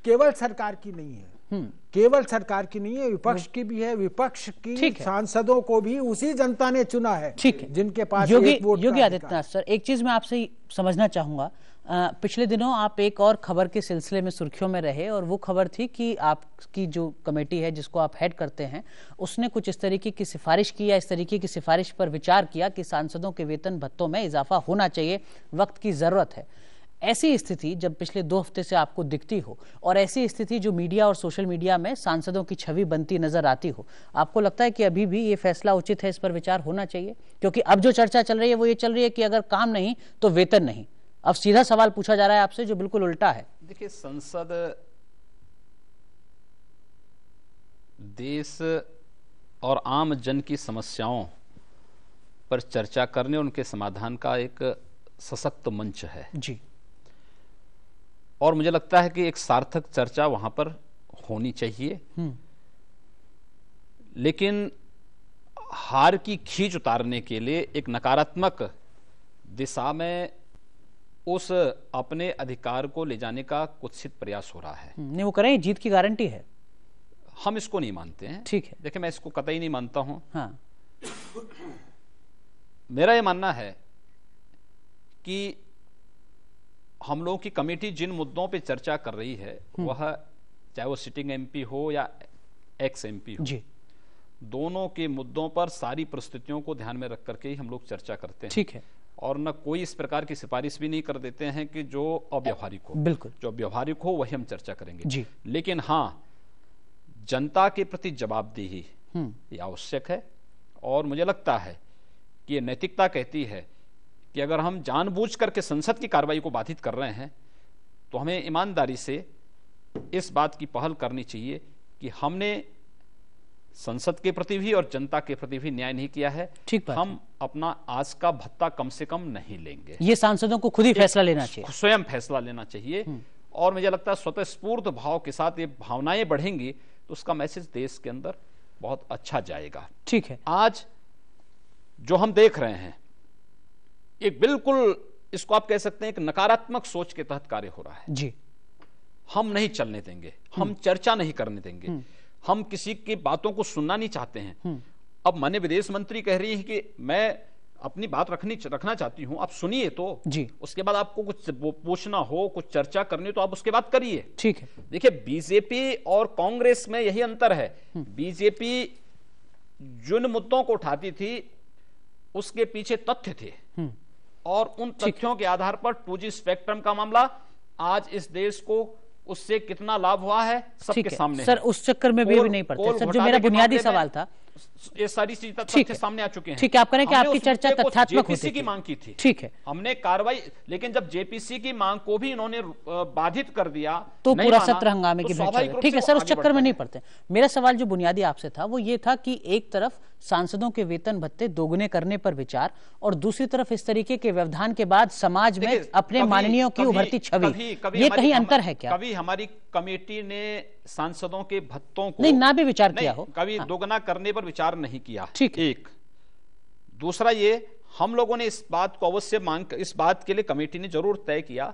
केवल सरकार की नहीं है हम्म। केवल सरकार की नहीं है विपक्ष हम्म। की भी है विपक्ष की सांसदों को भी उसी जनता ने चुना है ठीक है जिनके पास योगी योगी आदित्यनाथ सर एक चीज मैं आपसे समझना चाहूंगा पिछले दिनों आप एक और खबर के सिलसिले में सुर्खियों में रहे और वो खबर थी कि आपकी जो कमेटी है जिसको आप हेड करते हैं उसने कुछ इस तरीके की सिफारिश की या इस तरीके की सिफारिश पर विचार किया कि सांसदों के वेतन भत्तों में इजाफा होना चाहिए वक्त की ज़रूरत है ऐसी स्थिति जब पिछले दो हफ्ते से आपको दिखती हो और ऐसी स्थिति जो मीडिया और सोशल मीडिया में सांसदों की छवि बनती नजर आती हो आपको लगता है कि अभी भी ये फैसला उचित है इस पर विचार होना चाहिए क्योंकि अब जो चर्चा चल रही है वो ये चल रही है कि अगर काम नहीं तो वेतन नहीं अब सीधा सवाल पूछा जा रहा है आपसे जो बिल्कुल उल्टा है देखिए संसद देश और आम जन की समस्याओं पर चर्चा करने और उनके समाधान का एक सशक्त मंच है जी और मुझे लगता है कि एक सार्थक चर्चा वहां पर होनी चाहिए हम्म। लेकिन हार की खींच उतारने के लिए एक नकारात्मक दिशा में उस अपने अधिकार को ले जाने का कुत्सित प्रयास हो रहा है नहीं वो करें जीत की गारंटी है हम इसको नहीं मानते हैं ठीक है देखिए मैं इसको कतई नहीं मानता हूं हाँ मेरा यह मानना है कि हम लोगों की कमेटी जिन मुद्दों पे चर्चा कर रही है हम्म। वह चाहे वो सिटिंग एमपी हो या एक्स एमपी हो जी दोनों के मुद्दों पर सारी परिस्थितियों को ध्यान में रख करके ही हम लोग चर्चा करते हैं ठीक है और न कोई इस प्रकार की सिफारिश भी नहीं कर देते हैं कि जो अव्यवहारिक हो बिल्कुल जो व्यवहारिक हो वही हम चर्चा करेंगे जी लेकिन हाँ जनता के प्रति जवाबदेही हम्म। आवश्यक है और मुझे लगता है कि यह नैतिकता कहती है कि अगर हम जानबूझ करके संसद की कार्रवाई को बाधित कर रहे हैं तो हमें ईमानदारी से इस बात की पहल करनी चाहिए कि हमने संसद के प्रति भी और जनता के प्रति भी न्याय नहीं किया है ठीक बात हम अपना आज का भत्ता कम से कम नहीं लेंगे ये सांसदों को खुद ही फैसला लेना चाहिए स्वयं फैसला लेना चाहिए हम्म। और मुझे लगता है स्वतस्फूर्त भाव के साथ ये भावनाएं बढ़ेंगी तो उसका मैसेज देश के अंदर बहुत अच्छा जाएगा ठीक है आज जो हम देख रहे हैं ये बिल्कुल इसको आप कह सकते हैं एक नकारात्मक सोच के तहत कार्य हो रहा है जी हम नहीं चलने देंगे हम हम्म। चर्चा नहीं करने देंगे हम्म। हम किसी की बातों को सुनना नहीं चाहते हैं हम्म। अब मान्य विदेश मंत्री कह रही है कि मैं अपनी बात रखनी रखना चाहती हूं आप सुनिए तो जी उसके बाद आपको कुछ पूछना हो कुछ चर्चा करनी हो तो आप उसके बाद करिए ठीक है देखिए बीजेपी और कांग्रेस में यही अंतर है हम्म। बीजेपी जिन मुद्दों को उठाती थी उसके पीछे तथ्य थे हम्म। और उन तथ्यों के आधार पर टू स्पेक्ट्रम का मामला आज इस देश को उससे कितना लाभ हुआ है सबके सामने सर उस चक्कर में भी, भी नहीं पड़ता जो मेरा बुनियादी सवाल था ये सारी चीज तथ्य तो सामने आ चुके हैं ठीक है आप करें कि आपकी चर्चा तथ्यात्मक जेपीसी की मांग की थी ठीक है हमने कार्रवाई लेकिन जब जेपीसी की मांग को भी इन्होंने बाधित कर दिया तो पूरा सत्र हंगामे तो की ठीक है सर उस चक्कर में नहीं पड़ते मेरा सवाल जो बुनियादी आपसे था वो ये था कि एक तरफ सांसदों के वेतन भत्ते दोगुने करने पर विचार और दूसरी तरफ इस तरीके के व्यवधान के बाद समाज में अपने माननीयों की उभरती छवि ये कहीं अंतर है क्या कभी हमारी कमेटी ने सांसदों के भत्तों को नहीं ना भी विचार किया हो कभी हाँ। दोगुना करने पर विचार स्वीकार नहीं किया ठीक एक दूसरा ये हम लोगों ने इस बात को अवश्य मांग इस बात के लिए कमेटी ने जरूर तय किया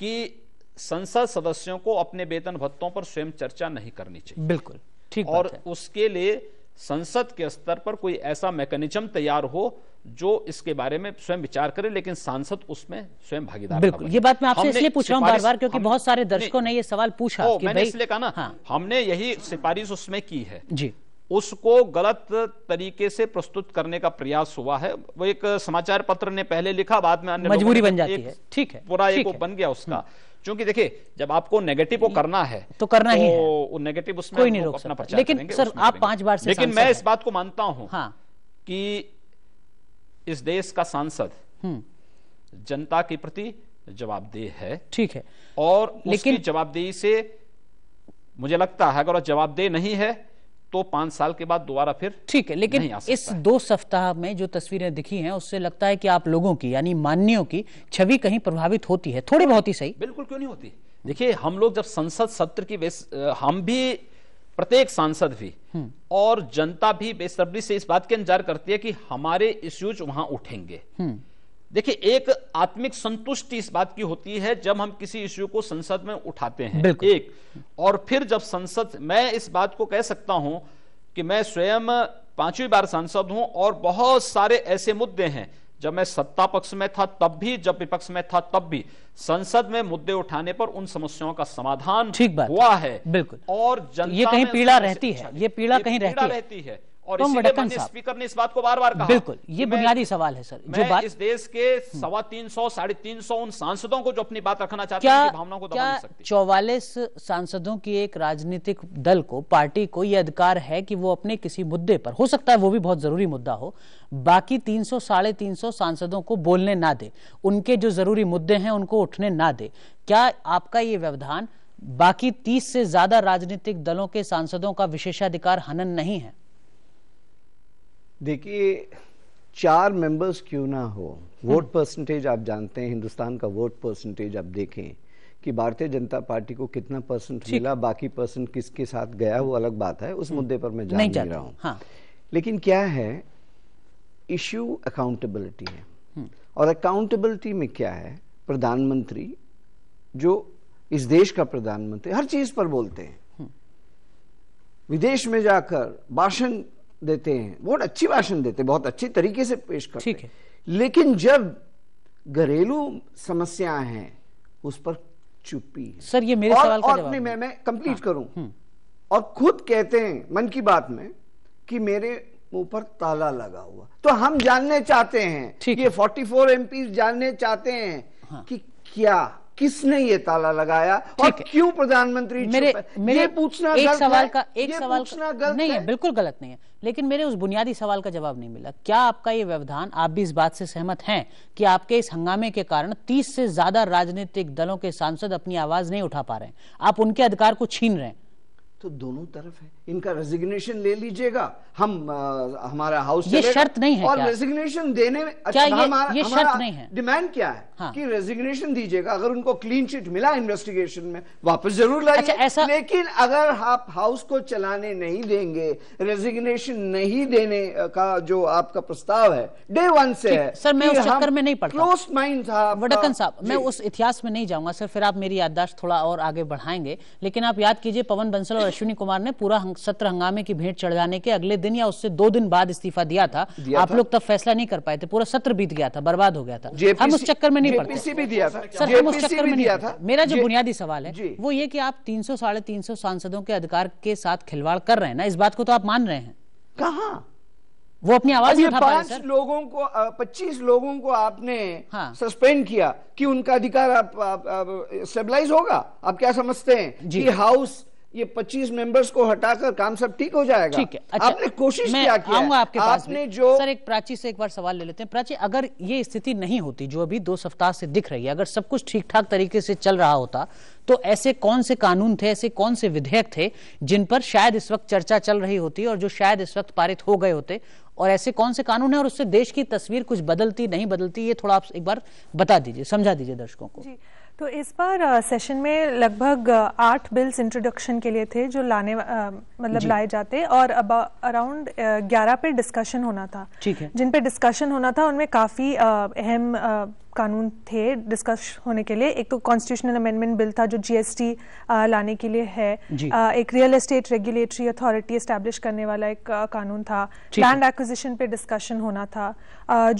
कि संसद सदस्यों को अपने वेतन भत्तों पर स्वयं चर्चा नहीं करनी चाहिए बिल्कुल ठीक और बात है। उसके लिए संसद के स्तर पर कोई ऐसा मैकेनिज्म तैयार हो जो इसके बारे में स्वयं विचार करे लेकिन सांसद उसमें स्वयं भागीदार बिल्कुल ये बात मैं आपसे इसलिए पूछ रहा हूँ बार बार क्योंकि बहुत सारे दर्शकों ने ये सवाल पूछा ओ, कि मैंने इसलिए कहा ना हाँ। हमने यही सिफारिश उसमें की है जी उसको गलत तरीके से प्रस्तुत करने का प्रयास हुआ है वो एक समाचार पत्र ने पहले लिखा बाद में मजबूरी बन जाती है ठीक है पूरा एक बन गया उसका हम्म। क्योंकि देखिए जब आपको नेगेटिव को करना है तो करना तो ही है नेगेटिव उसमें कोई नहीं रोक सकता लेकिन सर आप पांच बार से लेकिन मैं इस बात को मानता हूं हाँ। कि इस देश का सांसद हम्म। जनता के प्रति जवाबदेह है ठीक है और लेकिन जवाबदेही से मुझे लगता है अगर जवाबदेह नहीं है तो पांच साल के बाद दोबारा फिर ठीक है लेकिन इस दो सप्ताह में जो तस्वीरें दिखी हैं उससे लगता है कि आप लोगों की यानी माननीयों की छवि कहीं प्रभावित होती है थोड़ी बहुत ही सही बिल्कुल क्यों नहीं होती देखिए हम लोग जब संसद सत्र की हम भी प्रत्येक सांसद भी हम्म। और जनता भी बेसब्री से इस बात के इंतजार करती है कि हमारे इश्यूज वहां उठेंगे हम्म। देखिए एक आत्मिक संतुष्टि इस बात की होती है जब हम किसी इश्यू को संसद में उठाते हैं एक और फिर जब संसद मैं इस बात को कह सकता हूं कि मैं स्वयं पांचवी बार सांसद हूं और बहुत सारे ऐसे मुद्दे हैं जब मैं सत्ता पक्ष में था तब भी जब विपक्ष में था तब भी संसद में मुद्दे उठाने पर उन समस्याओं का समाधान ठीक हुआ है बिल्कुल और जनता ये कहीं अच्छा, पीड़ा रहती है ये पीड़ा कहीं रहती है और तो इसीलिए स्पीकर ने इस बात को बार बार कहा बिल्कुल ये बुनियादी सवाल है सर जो बात इस देश के हम्म। सवा तीन सौ साढ़े तीन सौ उन सांसदों को जो अपनी बात रखना चाहते हैं भावनाओं को तो दबा सकते चौवालीस सांसदों की एक राजनीतिक दल को पार्टी को यह अधिकार है कि वो अपने किसी मुद्दे पर हो सकता है वो भी बहुत जरूरी मुद्दा हो बाकी तीन सौ साढ़े तीन सौ सांसदों को बोलने ना दे उनके जो जरूरी मुद्दे हैं उनको उठने ना दे क्या आपका ये व्यवधान बाकी तीस से ज्यादा राजनीतिक दलों के सांसदों का विशेषाधिकार हनन नहीं है देखिए चार मेंबर्स क्यों ना हो वोट परसेंटेज हम्म। आप जानते हैं हिंदुस्तान का वोट परसेंटेज आप देखें कि भारतीय जनता पार्टी को कितना परसेंट मिला बाकी परसेंट किसके साथ गया वो अलग बात है उस हम्म। मुद्दे पर मैं जान नहीं, रहा हूँ हाँ। लेकिन क्या है इश्यू अकाउंटेबिलिटी है हम्म। और अकाउंटेबिलिटी में क्या है प्रधानमंत्री जो इस देश का प्रधानमंत्री हर चीज पर बोलते हैं विदेश में जाकर भाषण देते हैं बहुत अच्छी भाषण देते बहुत अच्छे तरीके से पेश करते हैं लेकिन जब घरेलू समस्या है उस पर चुप्पी है। सर ये मेरे और, सवाल का जवाब मैं मैं कंप्लीट हाँ, करूं हम्म। और खुद कहते हैं मन की बात में कि मेरे मुंह पर ताला लगा हुआ तो हम जानने चाहते हैं ये 44 एमपी जानने चाहते हैं हाँ। कि क्या किसने ये ताला लगाया और क्यों प्रधानमंत्री मेरे, मेरे ये पूछना एक सवाल का एक सवाल पूछना नहीं है बिल्कुल गलत नहीं है लेकिन मेरे उस बुनियादी सवाल का जवाब नहीं मिला क्या आपका ये व्यवधान आप भी इस बात से सहमत हैं कि आपके इस हंगामे के कारण 30 से ज्यादा राजनीतिक दलों के सांसद अपनी आवाज नहीं उठा पा रहे हैं आप उनके अधिकार को छीन रहे हैं तो दोनों तरफ है इनका रेजिग्नेशन ले लीजिएगा हम आ, हमारा हाउस ये शर्त नहीं है और रेजिग्नेशन देने में अच्छा ये, हमारा, ये शर्त हमारा नहीं है डिमांड क्या है हाँ। कि रेजिग्नेशन दीजिएगा अगर उनको क्लीन चिट मिला इन्वेस्टिगेशन में वापस जरूर लाइए अच्छा, ऐसा... लेकिन अगर आप हाउस को चलाने नहीं देंगे रेजिग्नेशन नहीं देने का जो आपका प्रस्ताव है डे वन से है सर मैं उस चक्कर में नहीं पढ़ता क्लोज माइंड था वडकन साहब मैं उस इतिहास में नहीं जाऊंगा सर फिर आप मेरी याददाश्त थोड़ा और आगे बढ़ाएंगे लेकिन आप याद कीजिए पवन बंसल और अश्विनी कुमार ने पूरा हंग, सत्र हंगामे की भेंट चढ़ जाने के अगले दिन या उससे दो दिन बाद इस्तीफा दिया था दिया आप लोग तब फैसला नहीं कर पाए थे पूरा सत्र बीत गया था बर्बाद हो गया था हम उस चक्कर में नहीं पड़ते भी दिया था सर हम उस चक्कर में दिया था मेरा जो बुनियादी सवाल है वो ये की आप तीन सौ साढ़े तीन सौ सांसदों के अधिकार के साथ खिलवाड़ कर रहे हैं ना इस बात को तो आप मान रहे हैं कहा वो अपनी आवाज उठा पांच लोगों को पच्चीस लोगों को आपने हाँ। सस्पेंड किया कि उनका अधिकार आप, आप, आप स्टेबलाइज होगा आप क्या समझते हैं कि हाउस ये 25 मेंबर्स को हटाकर काम सब ठीक हो जाएगा ठीक है अच्छा, आपने कोशिश क्या किया आऊंगा आपके पास आपने जो सर एक प्राची से एक बार सवाल ले लेते हैं प्राची अगर ये स्थिति नहीं होती जो अभी दो सप्ताह से दिख रही है अगर सब कुछ ठीक ठाक तरीके से चल रहा होता तो ऐसे कौन से कानून थे ऐसे कौन से विधेयक थे जिन पर शायद इस वक्त चर्चा चल रही होती और जो शायद इस वक्त पारित हो गए होते और ऐसे कौन से कानून है और उससे देश की तस्वीर कुछ बदलती नहीं बदलती ये थोड़ा आप एक बार बता दीजिए समझा दीजिए दर्शकों को तो इस बार सेशन में लगभग आठ बिल्स इंट्रोडक्शन के लिए थे जो लाने मतलब लाए जाते और अब अराउंड ग्यारह पे डिस्कशन होना था ठीक है जिन पे डिस्कशन होना था उनमें काफ़ी अहम कानून थे डिस्कस होने के लिए एक तो कॉन्स्टिट्यूशनल अमेंडमेंट बिल था जो जीएसटी लाने के लिए है आ, एक real estate regulatory authority establish करने वाला एक आ, कानून था लैंड एक्विजिशन पे डिस्कशन होना था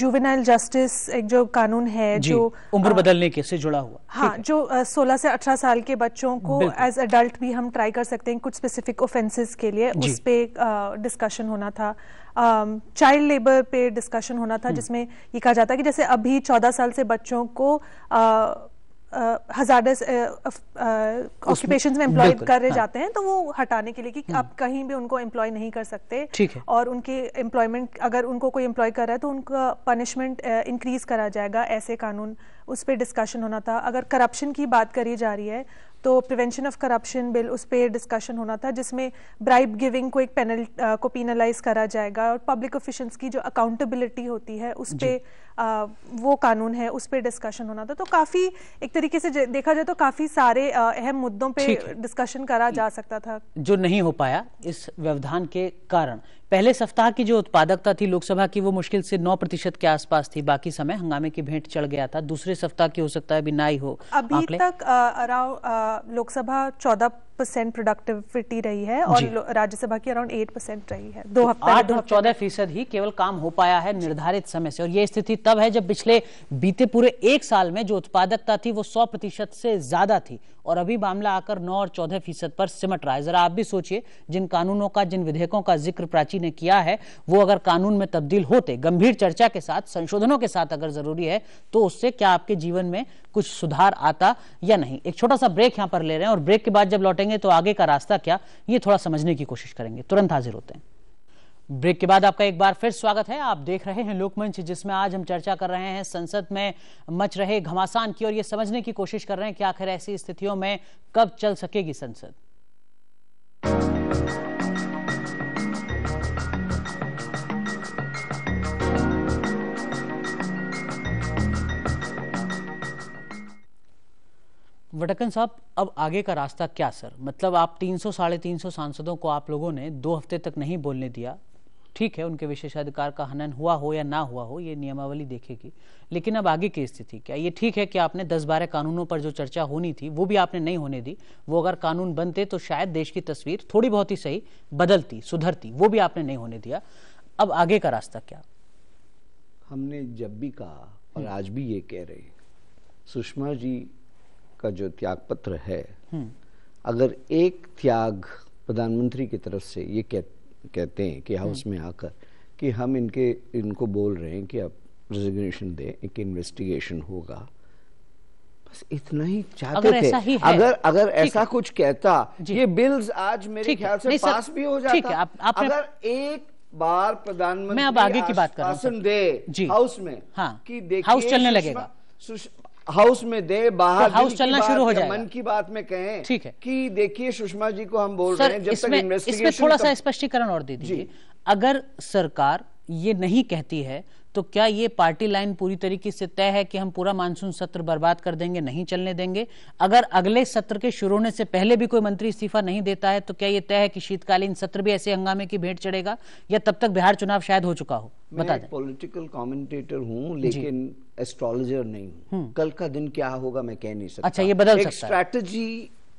जुवेनाइल जस्टिस एक जो कानून है जो उम्र बदलने के से जुड़ा हुआ हाँ जो सोलह से अठारह साल के बच्चों को एज अडल्ट भी हम ट्राई कर सकते हैं कुछ स्पेसिफिक ऑफेंसेस के लिए उस पर डिस्कशन होना था चाइल्ड um, लेबर पे डिस्कशन होना था हम्म। जिसमें ये कहा जाता है कि जैसे अभी चौदह साल से बच्चों को hazardous uh, uh, uh, occupation में एम्प्लॉय करे हाँ। जाते हैं तो वो हटाने के लिए कि हम्म। आप कहीं भी उनको एम्प्लॉय नहीं कर सकते और उनके एम्प्लॉयमेंट अगर उनको कोई एम्प्लॉय कर रहा है तो उनका पनिशमेंट इंक्रीज करा जाएगा ऐसे कानून उस पर डिस्कशन होना था अगर करप्शन की बात करी जा रही है तो प्रिवेंशन ऑफ करप्शन बिल उस पर डिस्कशन होना था जिसमें ब्राइब गिविंग को एक पेनल को पिनलाइज करा जाएगा और पब्लिक ऑफिशंस की जो अकाउंटेबिलिटी होती है उस पर वो कानून है उस पर डिस्कशन होना था तो काफ़ी एक तरीके से देखा जाए तो काफ़ी सारे अहम मुद्दों पे डिस्कशन करा जा सकता था जो नहीं हो पाया इस व्यवधान के कारण पहले सप्ताह की जो उत्पादकता थी लोकसभा की वो मुश्किल से नौ प्रतिशत के आसपास थी बाकी समय हंगामे की भेंट चढ़ गया था दूसरे सप्ताह की हो सकता है अभी ना ही हो अभी तक अराउंड लोकसभा चौदह परसेंट प्रोडक्टिविटी रही है और राज्यसभा की अराउंड एट परसेंट रही है दो तो हफ्ते आठ चौदह फीसद ही केवल काम हो पाया है निर्धारित समय से और ये स्थिति तब है जब पिछले बीते पूरे एक साल में जो उत्पादकता थी वो सौ प्रतिशत से ज्यादा थी और अभी मामला आकर नौ और चौदह फीसद पर सिमट रहा है जरा आप भी सोचिए जिन कानूनों का जिन विधेयकों का जिक्र प्राची ने किया है वो अगर कानून में तब्दील होते गंभीर चर्चा के साथ संशोधनों के साथ अगर जरूरी है तो उससे क्या आपके जीवन में कुछ सुधार आता या नहीं एक छोटा सा ब्रेक यहां पर ले रहे हैं और ब्रेक के बाद जब लौटेंगे करेंगे तो आगे का रास्ता क्या ये थोड़ा समझने की कोशिश करेंगे तुरंत हाजिर होते हैं ब्रेक के बाद आपका एक बार फिर स्वागत है आप देख रहे हैं लोकमंच जिसमें आज हम चर्चा कर रहे हैं संसद में मच रहे घमासान की और ये समझने की कोशिश कर रहे हैं कि आखिर ऐसी स्थितियों में कब चल सकेगी संसद वटकन साहब अब आगे का रास्ता क्या सर मतलब आप 300 साढ़े तीन सांसदों को आप लोगों ने दो हफ्ते तक नहीं बोलने दिया ठीक है उनके विशेषाधिकार का हनन हुआ हो या ना हुआ हो ये नियमावली देखेगी लेकिन अब आगे की स्थिति क्या ये ठीक है कि आपने 10-12 कानूनों पर जो चर्चा होनी थी वो भी आपने नहीं होने दी वो अगर कानून बनते तो शायद देश की तस्वीर थोड़ी बहुत ही सही बदलती सुधरती वो भी आपने नहीं होने दिया अब आगे का रास्ता क्या हमने जब भी कहा और हम्म। आज भी ये कह रहे सुषमा जी का जो त्याग पत्र है हम्म। अगर एक त्याग प्रधानमंत्री की तरफ से ये कह, कहते हैं कि हाउस में आकर कि हम इनके इनको बोल रहे हैं कि आप रेजिग्नेशन दें एक इन्वेस्टिगेशन होगा बस इतना ही चाहते अगर थे ऐसा ही अगर अगर ऐसा कुछ कहता ये बिल्स आज मेरे ख्याल से पास भी हो जाता आप, आपने... अगर एक बार प्रधानमंत्री मैं अब आगे की बात कर रहा दे हाउस में हाँ, कि हाउस चलने लगेगा हाउस में दे तो बाहर तो हाउस चलना शुरू हो जाए मन की बात में कहें ठीक है कि देखिए सुषमा जी को हम बोल रहे हैं जब इसमें, तक इसमें थोड़ा सा स्पष्टीकरण और दे दीजिए अगर सरकार ये नहीं कहती है तो क्या ये पार्टी लाइन पूरी तरीके से तय है कि हम पूरा मानसून सत्र बर्बाद कर देंगे नहीं चलने देंगे अगर अगले सत्र के शुरू होने से पहले भी कोई मंत्री इस्तीफा नहीं देता है तो क्या ये तय है कि शीतकालीन सत्र भी ऐसे हंगामे की भेंट चढ़ेगा या तब तक बिहार चुनाव शायद हो चुका हो बता दें पॉलिटिकल कमेंटेटर हूँ लेकिन एस्ट्रोलॉजर नहीं हूँ हम्म। कल का दिन क्या होगा मैं कह नहीं अच्छा, सकता अच्छा ये बदल एक स्ट्रैटेजी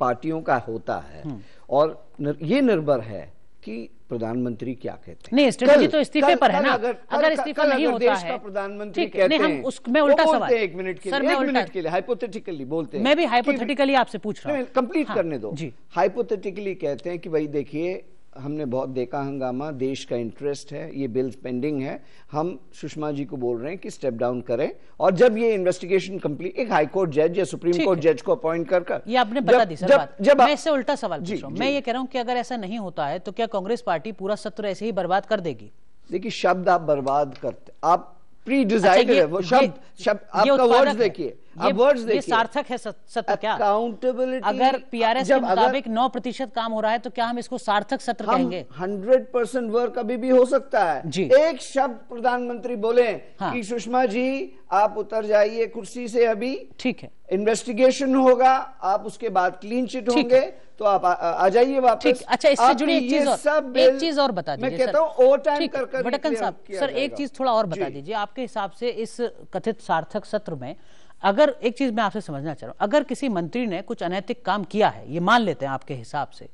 पार्टियों का होता है हम्म। और नर, ये निर्भर है कि प्रधानमंत्री क्या कहते हैं नहीं स्ट्रेटजी तो इस्तीफे पर है ना अगर अगर इस्तीफा नहीं होता देश है प्रधानमंत्री कहते हैं हम उसमें उल्टा सवाल बोलते हैं एक मिनट के लिए एक मिनट के लिए हाइपोथेटिकली बोलते हैं मैं भी हाइपोथेटिकली आपसे पूछ रहा हूँ कंप्लीट हाँ, करने दो हाइपोथेटिकली कहते हैं कि भाई देखिए हमने बहुत देखा हंगामा देश का इंटरेस्ट है ये बिल्स पेंडिंग है हम सुषमा जी को बोल रहे हैं कि स्टेप डाउन करें और जब ये इन्वेस्टिगेशन कंप्लीट एक हाई कोर्ट जज या सुप्रीम कोर्ट जज को अपॉइंट कर कर ये आपने बता दी सर जब, बात जब मैं इससे उल्टा सवाल पूछ रहा हूँ मैं ये कह रहा हूँ कि अगर ऐसा नहीं होता है तो क्या कांग्रेस पार्टी पूरा सत्र ऐसे ही बर्बाद कर देगी देखिए शब्द आप बर्बाद करते आप प्री डिजाइड है वो शब्द शब्द आपका वर्ड देखिए अब वर्ड्स ये सार्थक है सत्र क्या अकाउंटेबिलिटी अगर पीआरएस के मुताबिक नौ प्रतिशत काम हो रहा है तो क्या हम इसको सार्थक सत्र कहेंगे हंड्रेड परसेंट वर्क अभी भी हो सकता है जी एक शब्द प्रधानमंत्री बोले हाँ। कि सुषमा जी आप उतर जाइए कुर्सी से अभी ठीक है इन्वेस्टिगेशन होगा आप उसके बाद क्लीन चिट होंगे तो आप आ, आ जाइए वापस अच्छा इससे जुड़ी एक चीज और एक चीज और बता दीजिए मैं कहता हूँ ओवर टाइम कर कर भटकन साहब सर एक चीज थोड़ा और बता दीजिए आपके हिसाब से इस कथित सार्थक सत्र में अगर एक चीज मैं आपसे समझना चाह रहा हूं अगर किसी मंत्री ने कुछ अनैतिक काम किया है ये मान लेते हैं आपके हिसाब से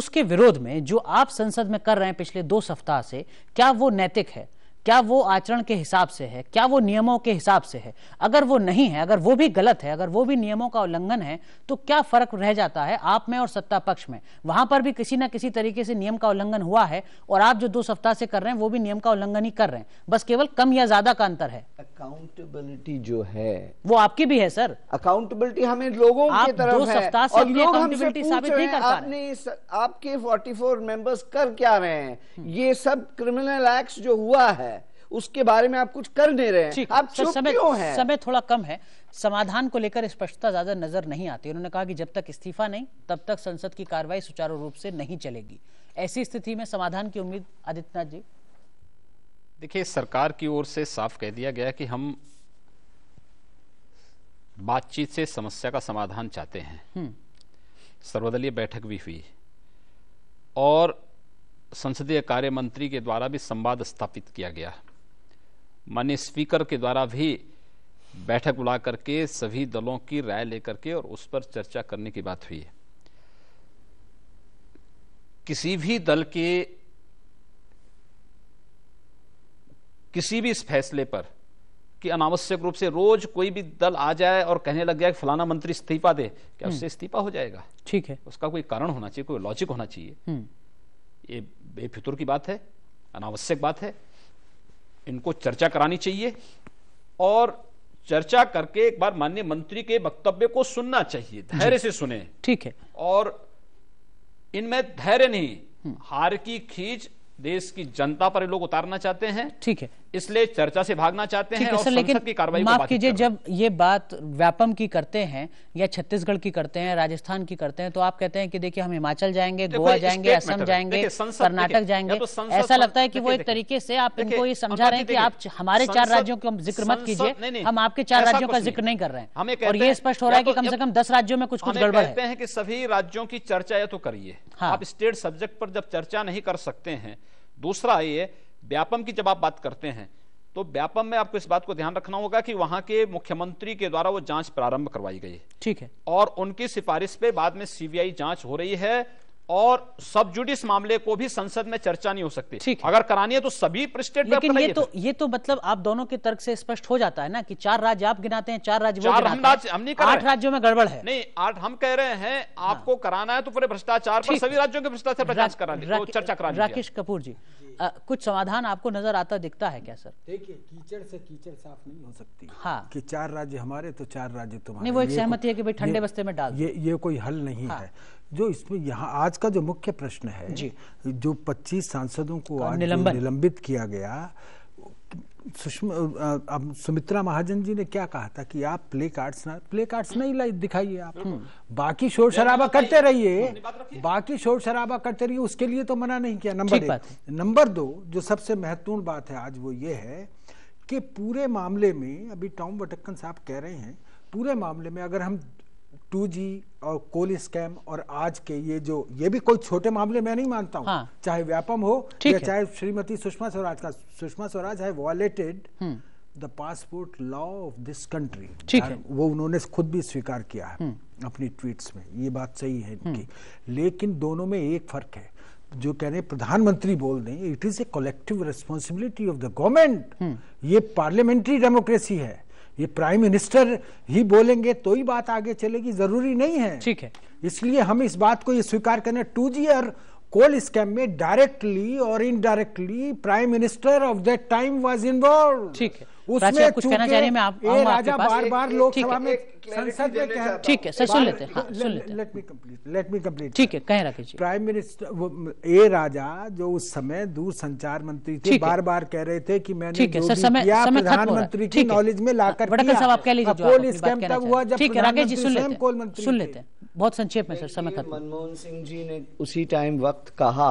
उसके विरोध में जो आप संसद में कर रहे हैं पिछले दो सप्ताह से क्या वो नैतिक है क्या वो आचरण के हिसाब से है क्या वो नियमों के हिसाब से है अगर वो नहीं है अगर वो भी गलत है अगर वो भी नियमों का उल्लंघन है तो क्या फर्क रह जाता है आप में और सत्ता पक्ष में वहां पर भी किसी ना किसी तरीके से नियम का उल्लंघन हुआ है और आप जो दो सप्ताह से कर रहे हैं वो भी नियम का उल्लंघन ही कर रहे हैं बस केवल कम या ज्यादा का अंतर है अकाउंटेबिलिटी जो है वो आपकी भी है सर अकाउंटेबिलिटी हमें लोगों की दो सप्ताह से अकाउंटेबिलिटी साबित नहीं कर आपके फोर्टी मेंबर्स कर क्या रहे हैं ये सब क्रिमिनल एक्ट जो हुआ है उसके बारे में आप कुछ कर नहीं रहे हैं आप चुप समय, क्यों हैं समय थोड़ा कम है समाधान को लेकर स्पष्टता ज्यादा नजर नहीं आती उन्होंने कहा कि जब तक इस्तीफा नहीं तब तक संसद की कार्रवाई सुचारू रूप से नहीं चलेगी ऐसी स्थिति में समाधान की उम्मीद आदित्यनाथ जी देखिए सरकार की ओर से साफ कह दिया गया कि हम बातचीत से समस्या का समाधान चाहते हैं हम्म। सर्वदलीय बैठक भी हुई और संसदीय कार्य मंत्री के द्वारा भी संवाद स्थापित किया गया माननीय स्पीकर के द्वारा भी बैठक बुला करके सभी दलों की राय लेकर के और उस पर चर्चा करने की बात हुई है किसी भी दल के किसी भी इस फैसले पर कि अनावश्यक रूप से रोज कोई भी दल आ जाए और कहने लग जाए फलाना मंत्री इस्तीफा दे क्या हम्म। उससे इस्तीफा हो जाएगा ठीक है उसका कोई कारण होना चाहिए कोई लॉजिक होना चाहिए हम्म। ये बेफितुर की बात है अनावश्यक बात है इनको चर्चा करानी चाहिए और चर्चा करके एक बार माननीय मंत्री के वक्तव्य को सुनना चाहिए धैर्य से सुने ठीक है और इनमें धैर्य नहीं हम्म। हार की खींच देश की जनता पर लोग उतारना चाहते हैं ठीक है इसलिए चर्चा से भागना चाहते हैं और लेकिन की कार्रवाई माफ कीजिए जब ये बात व्यापम की करते हैं या छत्तीसगढ़ की करते हैं राजस्थान की करते हैं तो आप कहते हैं कि देखिए हम हिमाचल जाएंगे गोवा जाएंगे असम जाएंगे कर्नाटक जाएंगे तो ऐसा लगता है कि वो एक तरीके से आप इनको ये समझा रहे हैं कि आप हमारे चार राज्यों का जिक्र मत कीजिए हम आपके चार राज्यों का जिक्र नहीं कर रहे हैं और ये स्पष्ट हो रहा है तो कि कम से कम दस राज्यों में कुछ कुछ गड़बड़ है कि सभी राज्यों की चर्चा तो करिए हाँ। आप स्टेट सब्जेक्ट पर जब चर्चा नहीं कर सकते हैं दूसरा ये व्यापम की जब आप बात करते हैं तो व्यापम में आपको इस बात को ध्यान रखना होगा कि वहां के मुख्यमंत्री के द्वारा वो जांच प्रारंभ करवाई गई है ठीक है और उनकी सिफारिश पे बाद में सीबीआई जांच हो रही है और सब जुडिस मामले को भी संसद में चर्चा नहीं हो सकती ठीक अगर करानी है तो सभी स्टेट लेकिन ये तो ये तो मतलब आप दोनों के तर्क से स्पष्ट हो जाता है ना कि चार राज्य आप गिनाते हैं चार राज्य चार हम हम नहीं कर आठ राज्यों में गड़बड़ है नहीं आठ हम कह रहे हैं हाँ। आपको कराना है तो पूरे भ्रष्टाचार पर सभी राज्यों के भ्रष्टाचार पर जांच तो चर्चा करा राकेश कपूर जी कुछ समाधान आपको नजर आता दिखता है क्या सर देखिए कीचड़ से कीचड़ साफ नहीं हो सकती हाँ कि चार राज्य हमारे तो चार राज्य तुम्हारे नहीं वो एक सहमति है कि भाई ठंडे बस्ते में डाल ये ये कोई हल नहीं हाँ। है जो इसमें यहाँ आज का जो मुख्य प्रश्न है जी। जो 25 सांसदों को आज निलंबन। निलंबित किया गया अब सुमित्रा महाजन जी ने क्या कहा था कि आप प्ले कार्ड्स ना प्ले कार्ड्स नहीं दिखाइए आप हम्म। बाकी शोर शराबा करते रहिए बाकी शोर शराबा करते रहिए उसके लिए तो मना नहीं किया नंबर एक नंबर दो जो सबसे महत्वपूर्ण बात है आज वो ये है कि पूरे मामले में अभी टॉम वटक्कन साहब कह रहे हैं पूरे मामले में अगर हम टू जी और कोल स्कैम और आज के ये जो ये भी कोई छोटे मामले मैं नहीं मानता हूँ हाँ। चाहे व्यापम हो या चाहे श्रीमती सुषमा स्वराज का सुषमा स्वराज है violated hmm. The passport law of this country वो उन्होंने खुद भी स्वीकार किया है हम्म। अपनी ट्वीट्स में ये बात सही है इनकी हम्म। लेकिन दोनों में एक फर्क है जो कह रहे प्रधानमंत्री बोल दें it is a collective responsibility of the government ये पार्लियामेंट्री डेमोक्रेसी है ये प्राइम मिनिस्टर ही बोलेंगे तो ही बात आगे चलेगी जरूरी नहीं है ठीक है इसलिए हम इस बात को ये स्वीकार करें टू जी और कोल स्कैम में डायरेक्टली और indirectly prime minister of that time was involve ठीक है उसमें कुछ कहना चाह मैं राजा बार बार संसद में ठीक है सर सुन लेते हैं let me complete let me complete ठीक है रखे प्राइम मिनिस्टर ए राजा जो उस समय दूर संचार मंत्री थे बार बार कह रहे थे कि मैंने ठीक है समय प्रधानमंत्री की नॉलेज में लाकर साहब आप कह लीजिए ठीक है राकेश जी सुन लेते सुन लेते हैं बहुत संक्षेप में सर समय खत्म मनमोहन सिंह जी ने उसी टाइम वक्त कहा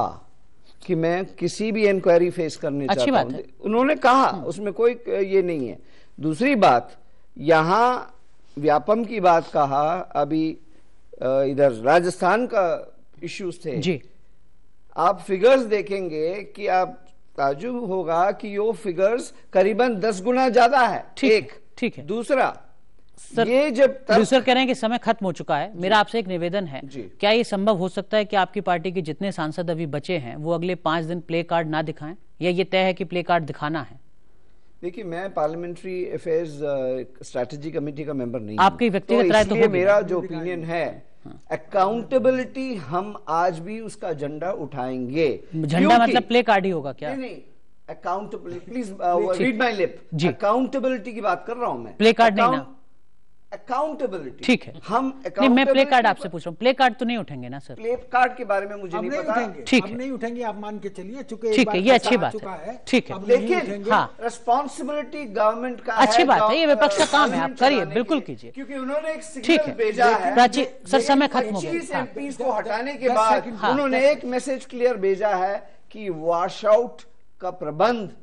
कि मैं किसी भी इंक्वायरी फेस करने चाहता हूं। उन्होंने कहा हम्म। उसमें कोई ये नहीं है दूसरी बात यहाँ व्यापम की बात कहा अभी इधर राजस्थान का इश्यूज थे जी आप फिगर्स देखेंगे कि आप ताजुब होगा कि यो फिगर्स करीबन दस गुना ज्यादा है ठीक ठीक है दूसरा सर ये जब प्रोड्यूसर कह रहे हैं कि समय खत्म हो चुका है मेरा आपसे एक निवेदन है क्या ये संभव हो सकता है कि आपकी पार्टी के जितने सांसद अभी बचे हैं वो अगले पांच दिन प्ले कार्ड ना दिखाएं या ये तय है कि प्ले कार्ड दिखाना है देखिए मैं पार्लियामेंट्री अफेयर्स स्ट्रेटजी कमेटी का मेंबर नहीं आपकी व्यक्तिगत तो राय तो, मेरा जो ओपिनियन है अकाउंटेबिलिटी हाँ। हम आज भी उसका झंडा उठाएंगे झंडा मतलब प्ले कार्ड ही होगा क्या accountability please read my lip accountability की बात कर रहा हूं मैं प्ले कार्ड नहीं ना अकाउंटेबिलिटी ठीक है हम नहीं मैं प्ले कार्ड आपसे पूछ रहा हूँ प्ले कार्ड तो नहीं उठेंगे ना सर प्ले कार्ड के बारे में मुझे नहीं, नहीं पता ठीक है नहीं उठेंगे आप मान के चलिए चुके ठीक है ये अच्छी बात है ठीक है लेकिन रेस्पॉन्सिबिलिटी गवर्नमेंट हाँ। का अच्छी बात है ये तो विपक्ष का काम है आप करिए बिल्कुल कीजिए क्योंकि उन्होंने एक ठीक है भेजा है सर समय खत्म हो गया को हटाने के बाद उन्होंने एक मैसेज क्लियर भेजा है कि वॉश आउट का प्रबंध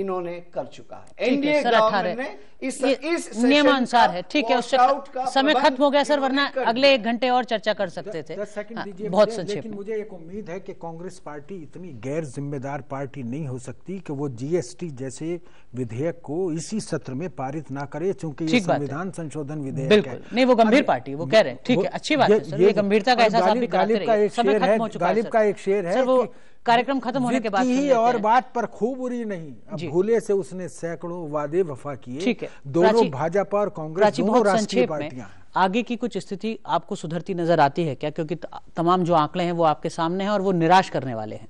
इन्होंने कर चुका है एनडीए गवर्नमेंट ने इस इस नियमानुसार है ठीक है उससे समय खत्म हो गया सर वरना अगले एक घंटे और चर्चा कर सकते थे बहुत संक्षेप मुझे एक उम्मीद है कि कांग्रेस पार्टी इतनी गैर जिम्मेदार पार्टी नहीं हो सकती कि वो जीएसटी जैसे विधेयक को इसी सत्र में पारित ना करे क्योंकि ये संविधान संशोधन विधेयक बिल्कुल नहीं वो गंभीर पार्टी वो कह रहे हैं ठीक है अच्छी बात है ये गंभीरता का एहसास आप गालिब का एक शेर है गालिब का एक शेर है वो कार्यक्रम खत्म होने के बाद ही और बात पर खूब उरी नहीं भूले से उसने सैकड़ों वादे वफा किए ठीक है दोनों भाजपा और कांग्रेस दोनों राष्ट्रीय पार्टियां हैं आगे की कुछ स्थिति आपको सुधरती नजर आती है क्या क्योंकि तमाम जो आंकड़े हैं वो आपके सामने हैं और वो निराश करने वाले हैं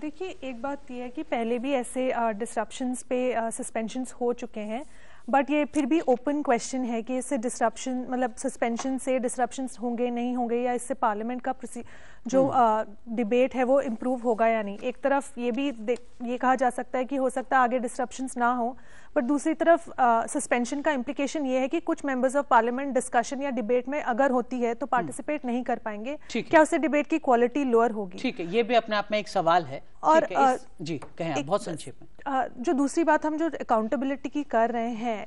देखिए एक बात यह है कि पहले भी ऐसे डिस्ट्रप्शन पे सस्पेंशन हो चुके हैं बट ये फिर भी ओपन क्वेश्चन है कि इससे डिस्ट्रप्शन मतलब सस्पेंशन से डिस्ट्रप्शन होंगे नहीं होंगे या इससे पार्लियामेंट का जो डिबेट हम्म। है वो इम्प्रूव होगा या नहीं एक तरफ ये भी ये कहा जा सकता है कि हो सकता है आगे डिस्ट्रप्शन ना हो बट दूसरी तरफ सस्पेंशन का इम्प्लीकेशन ये है कि कुछ मेंबर्स ऑफ पार्लियामेंट डिस्कशन या डिबेट में अगर होती है तो पार्टिसिपेट हम्म। नहीं कर पाएंगे क्या उससे डिबेट की क्वालिटी लोअर होगी ठीक है ये भी अपने आप में एक सवाल है और है, इस, जी कहें बहुत संक्षेप में जो दूसरी बात हम जो अकाउंटेबिलिटी की कर रहे हैं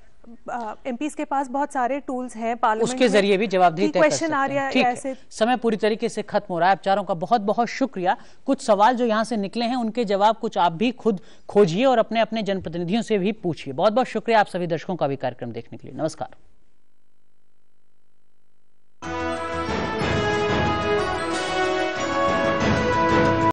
एमपीस के पास बहुत सारे टूल्स हैं पार्लियामेंट उसके जरिए भी जवाबदेही क्वेश्चन आ रहा है ऐसे समय पूरी तरीके से खत्म हो रहा है आप चारों का बहुत बहुत शुक्रिया कुछ सवाल जो यहाँ से निकले हैं उनके जवाब कुछ आप भी खुद खोजिए और अपने अपने जनप्रतिनिधियों से भी पूछिए बहुत बहुत शुक्रिया आप सभी दर्शकों का भी कार्यक्रम देखने के लिए नमस्कार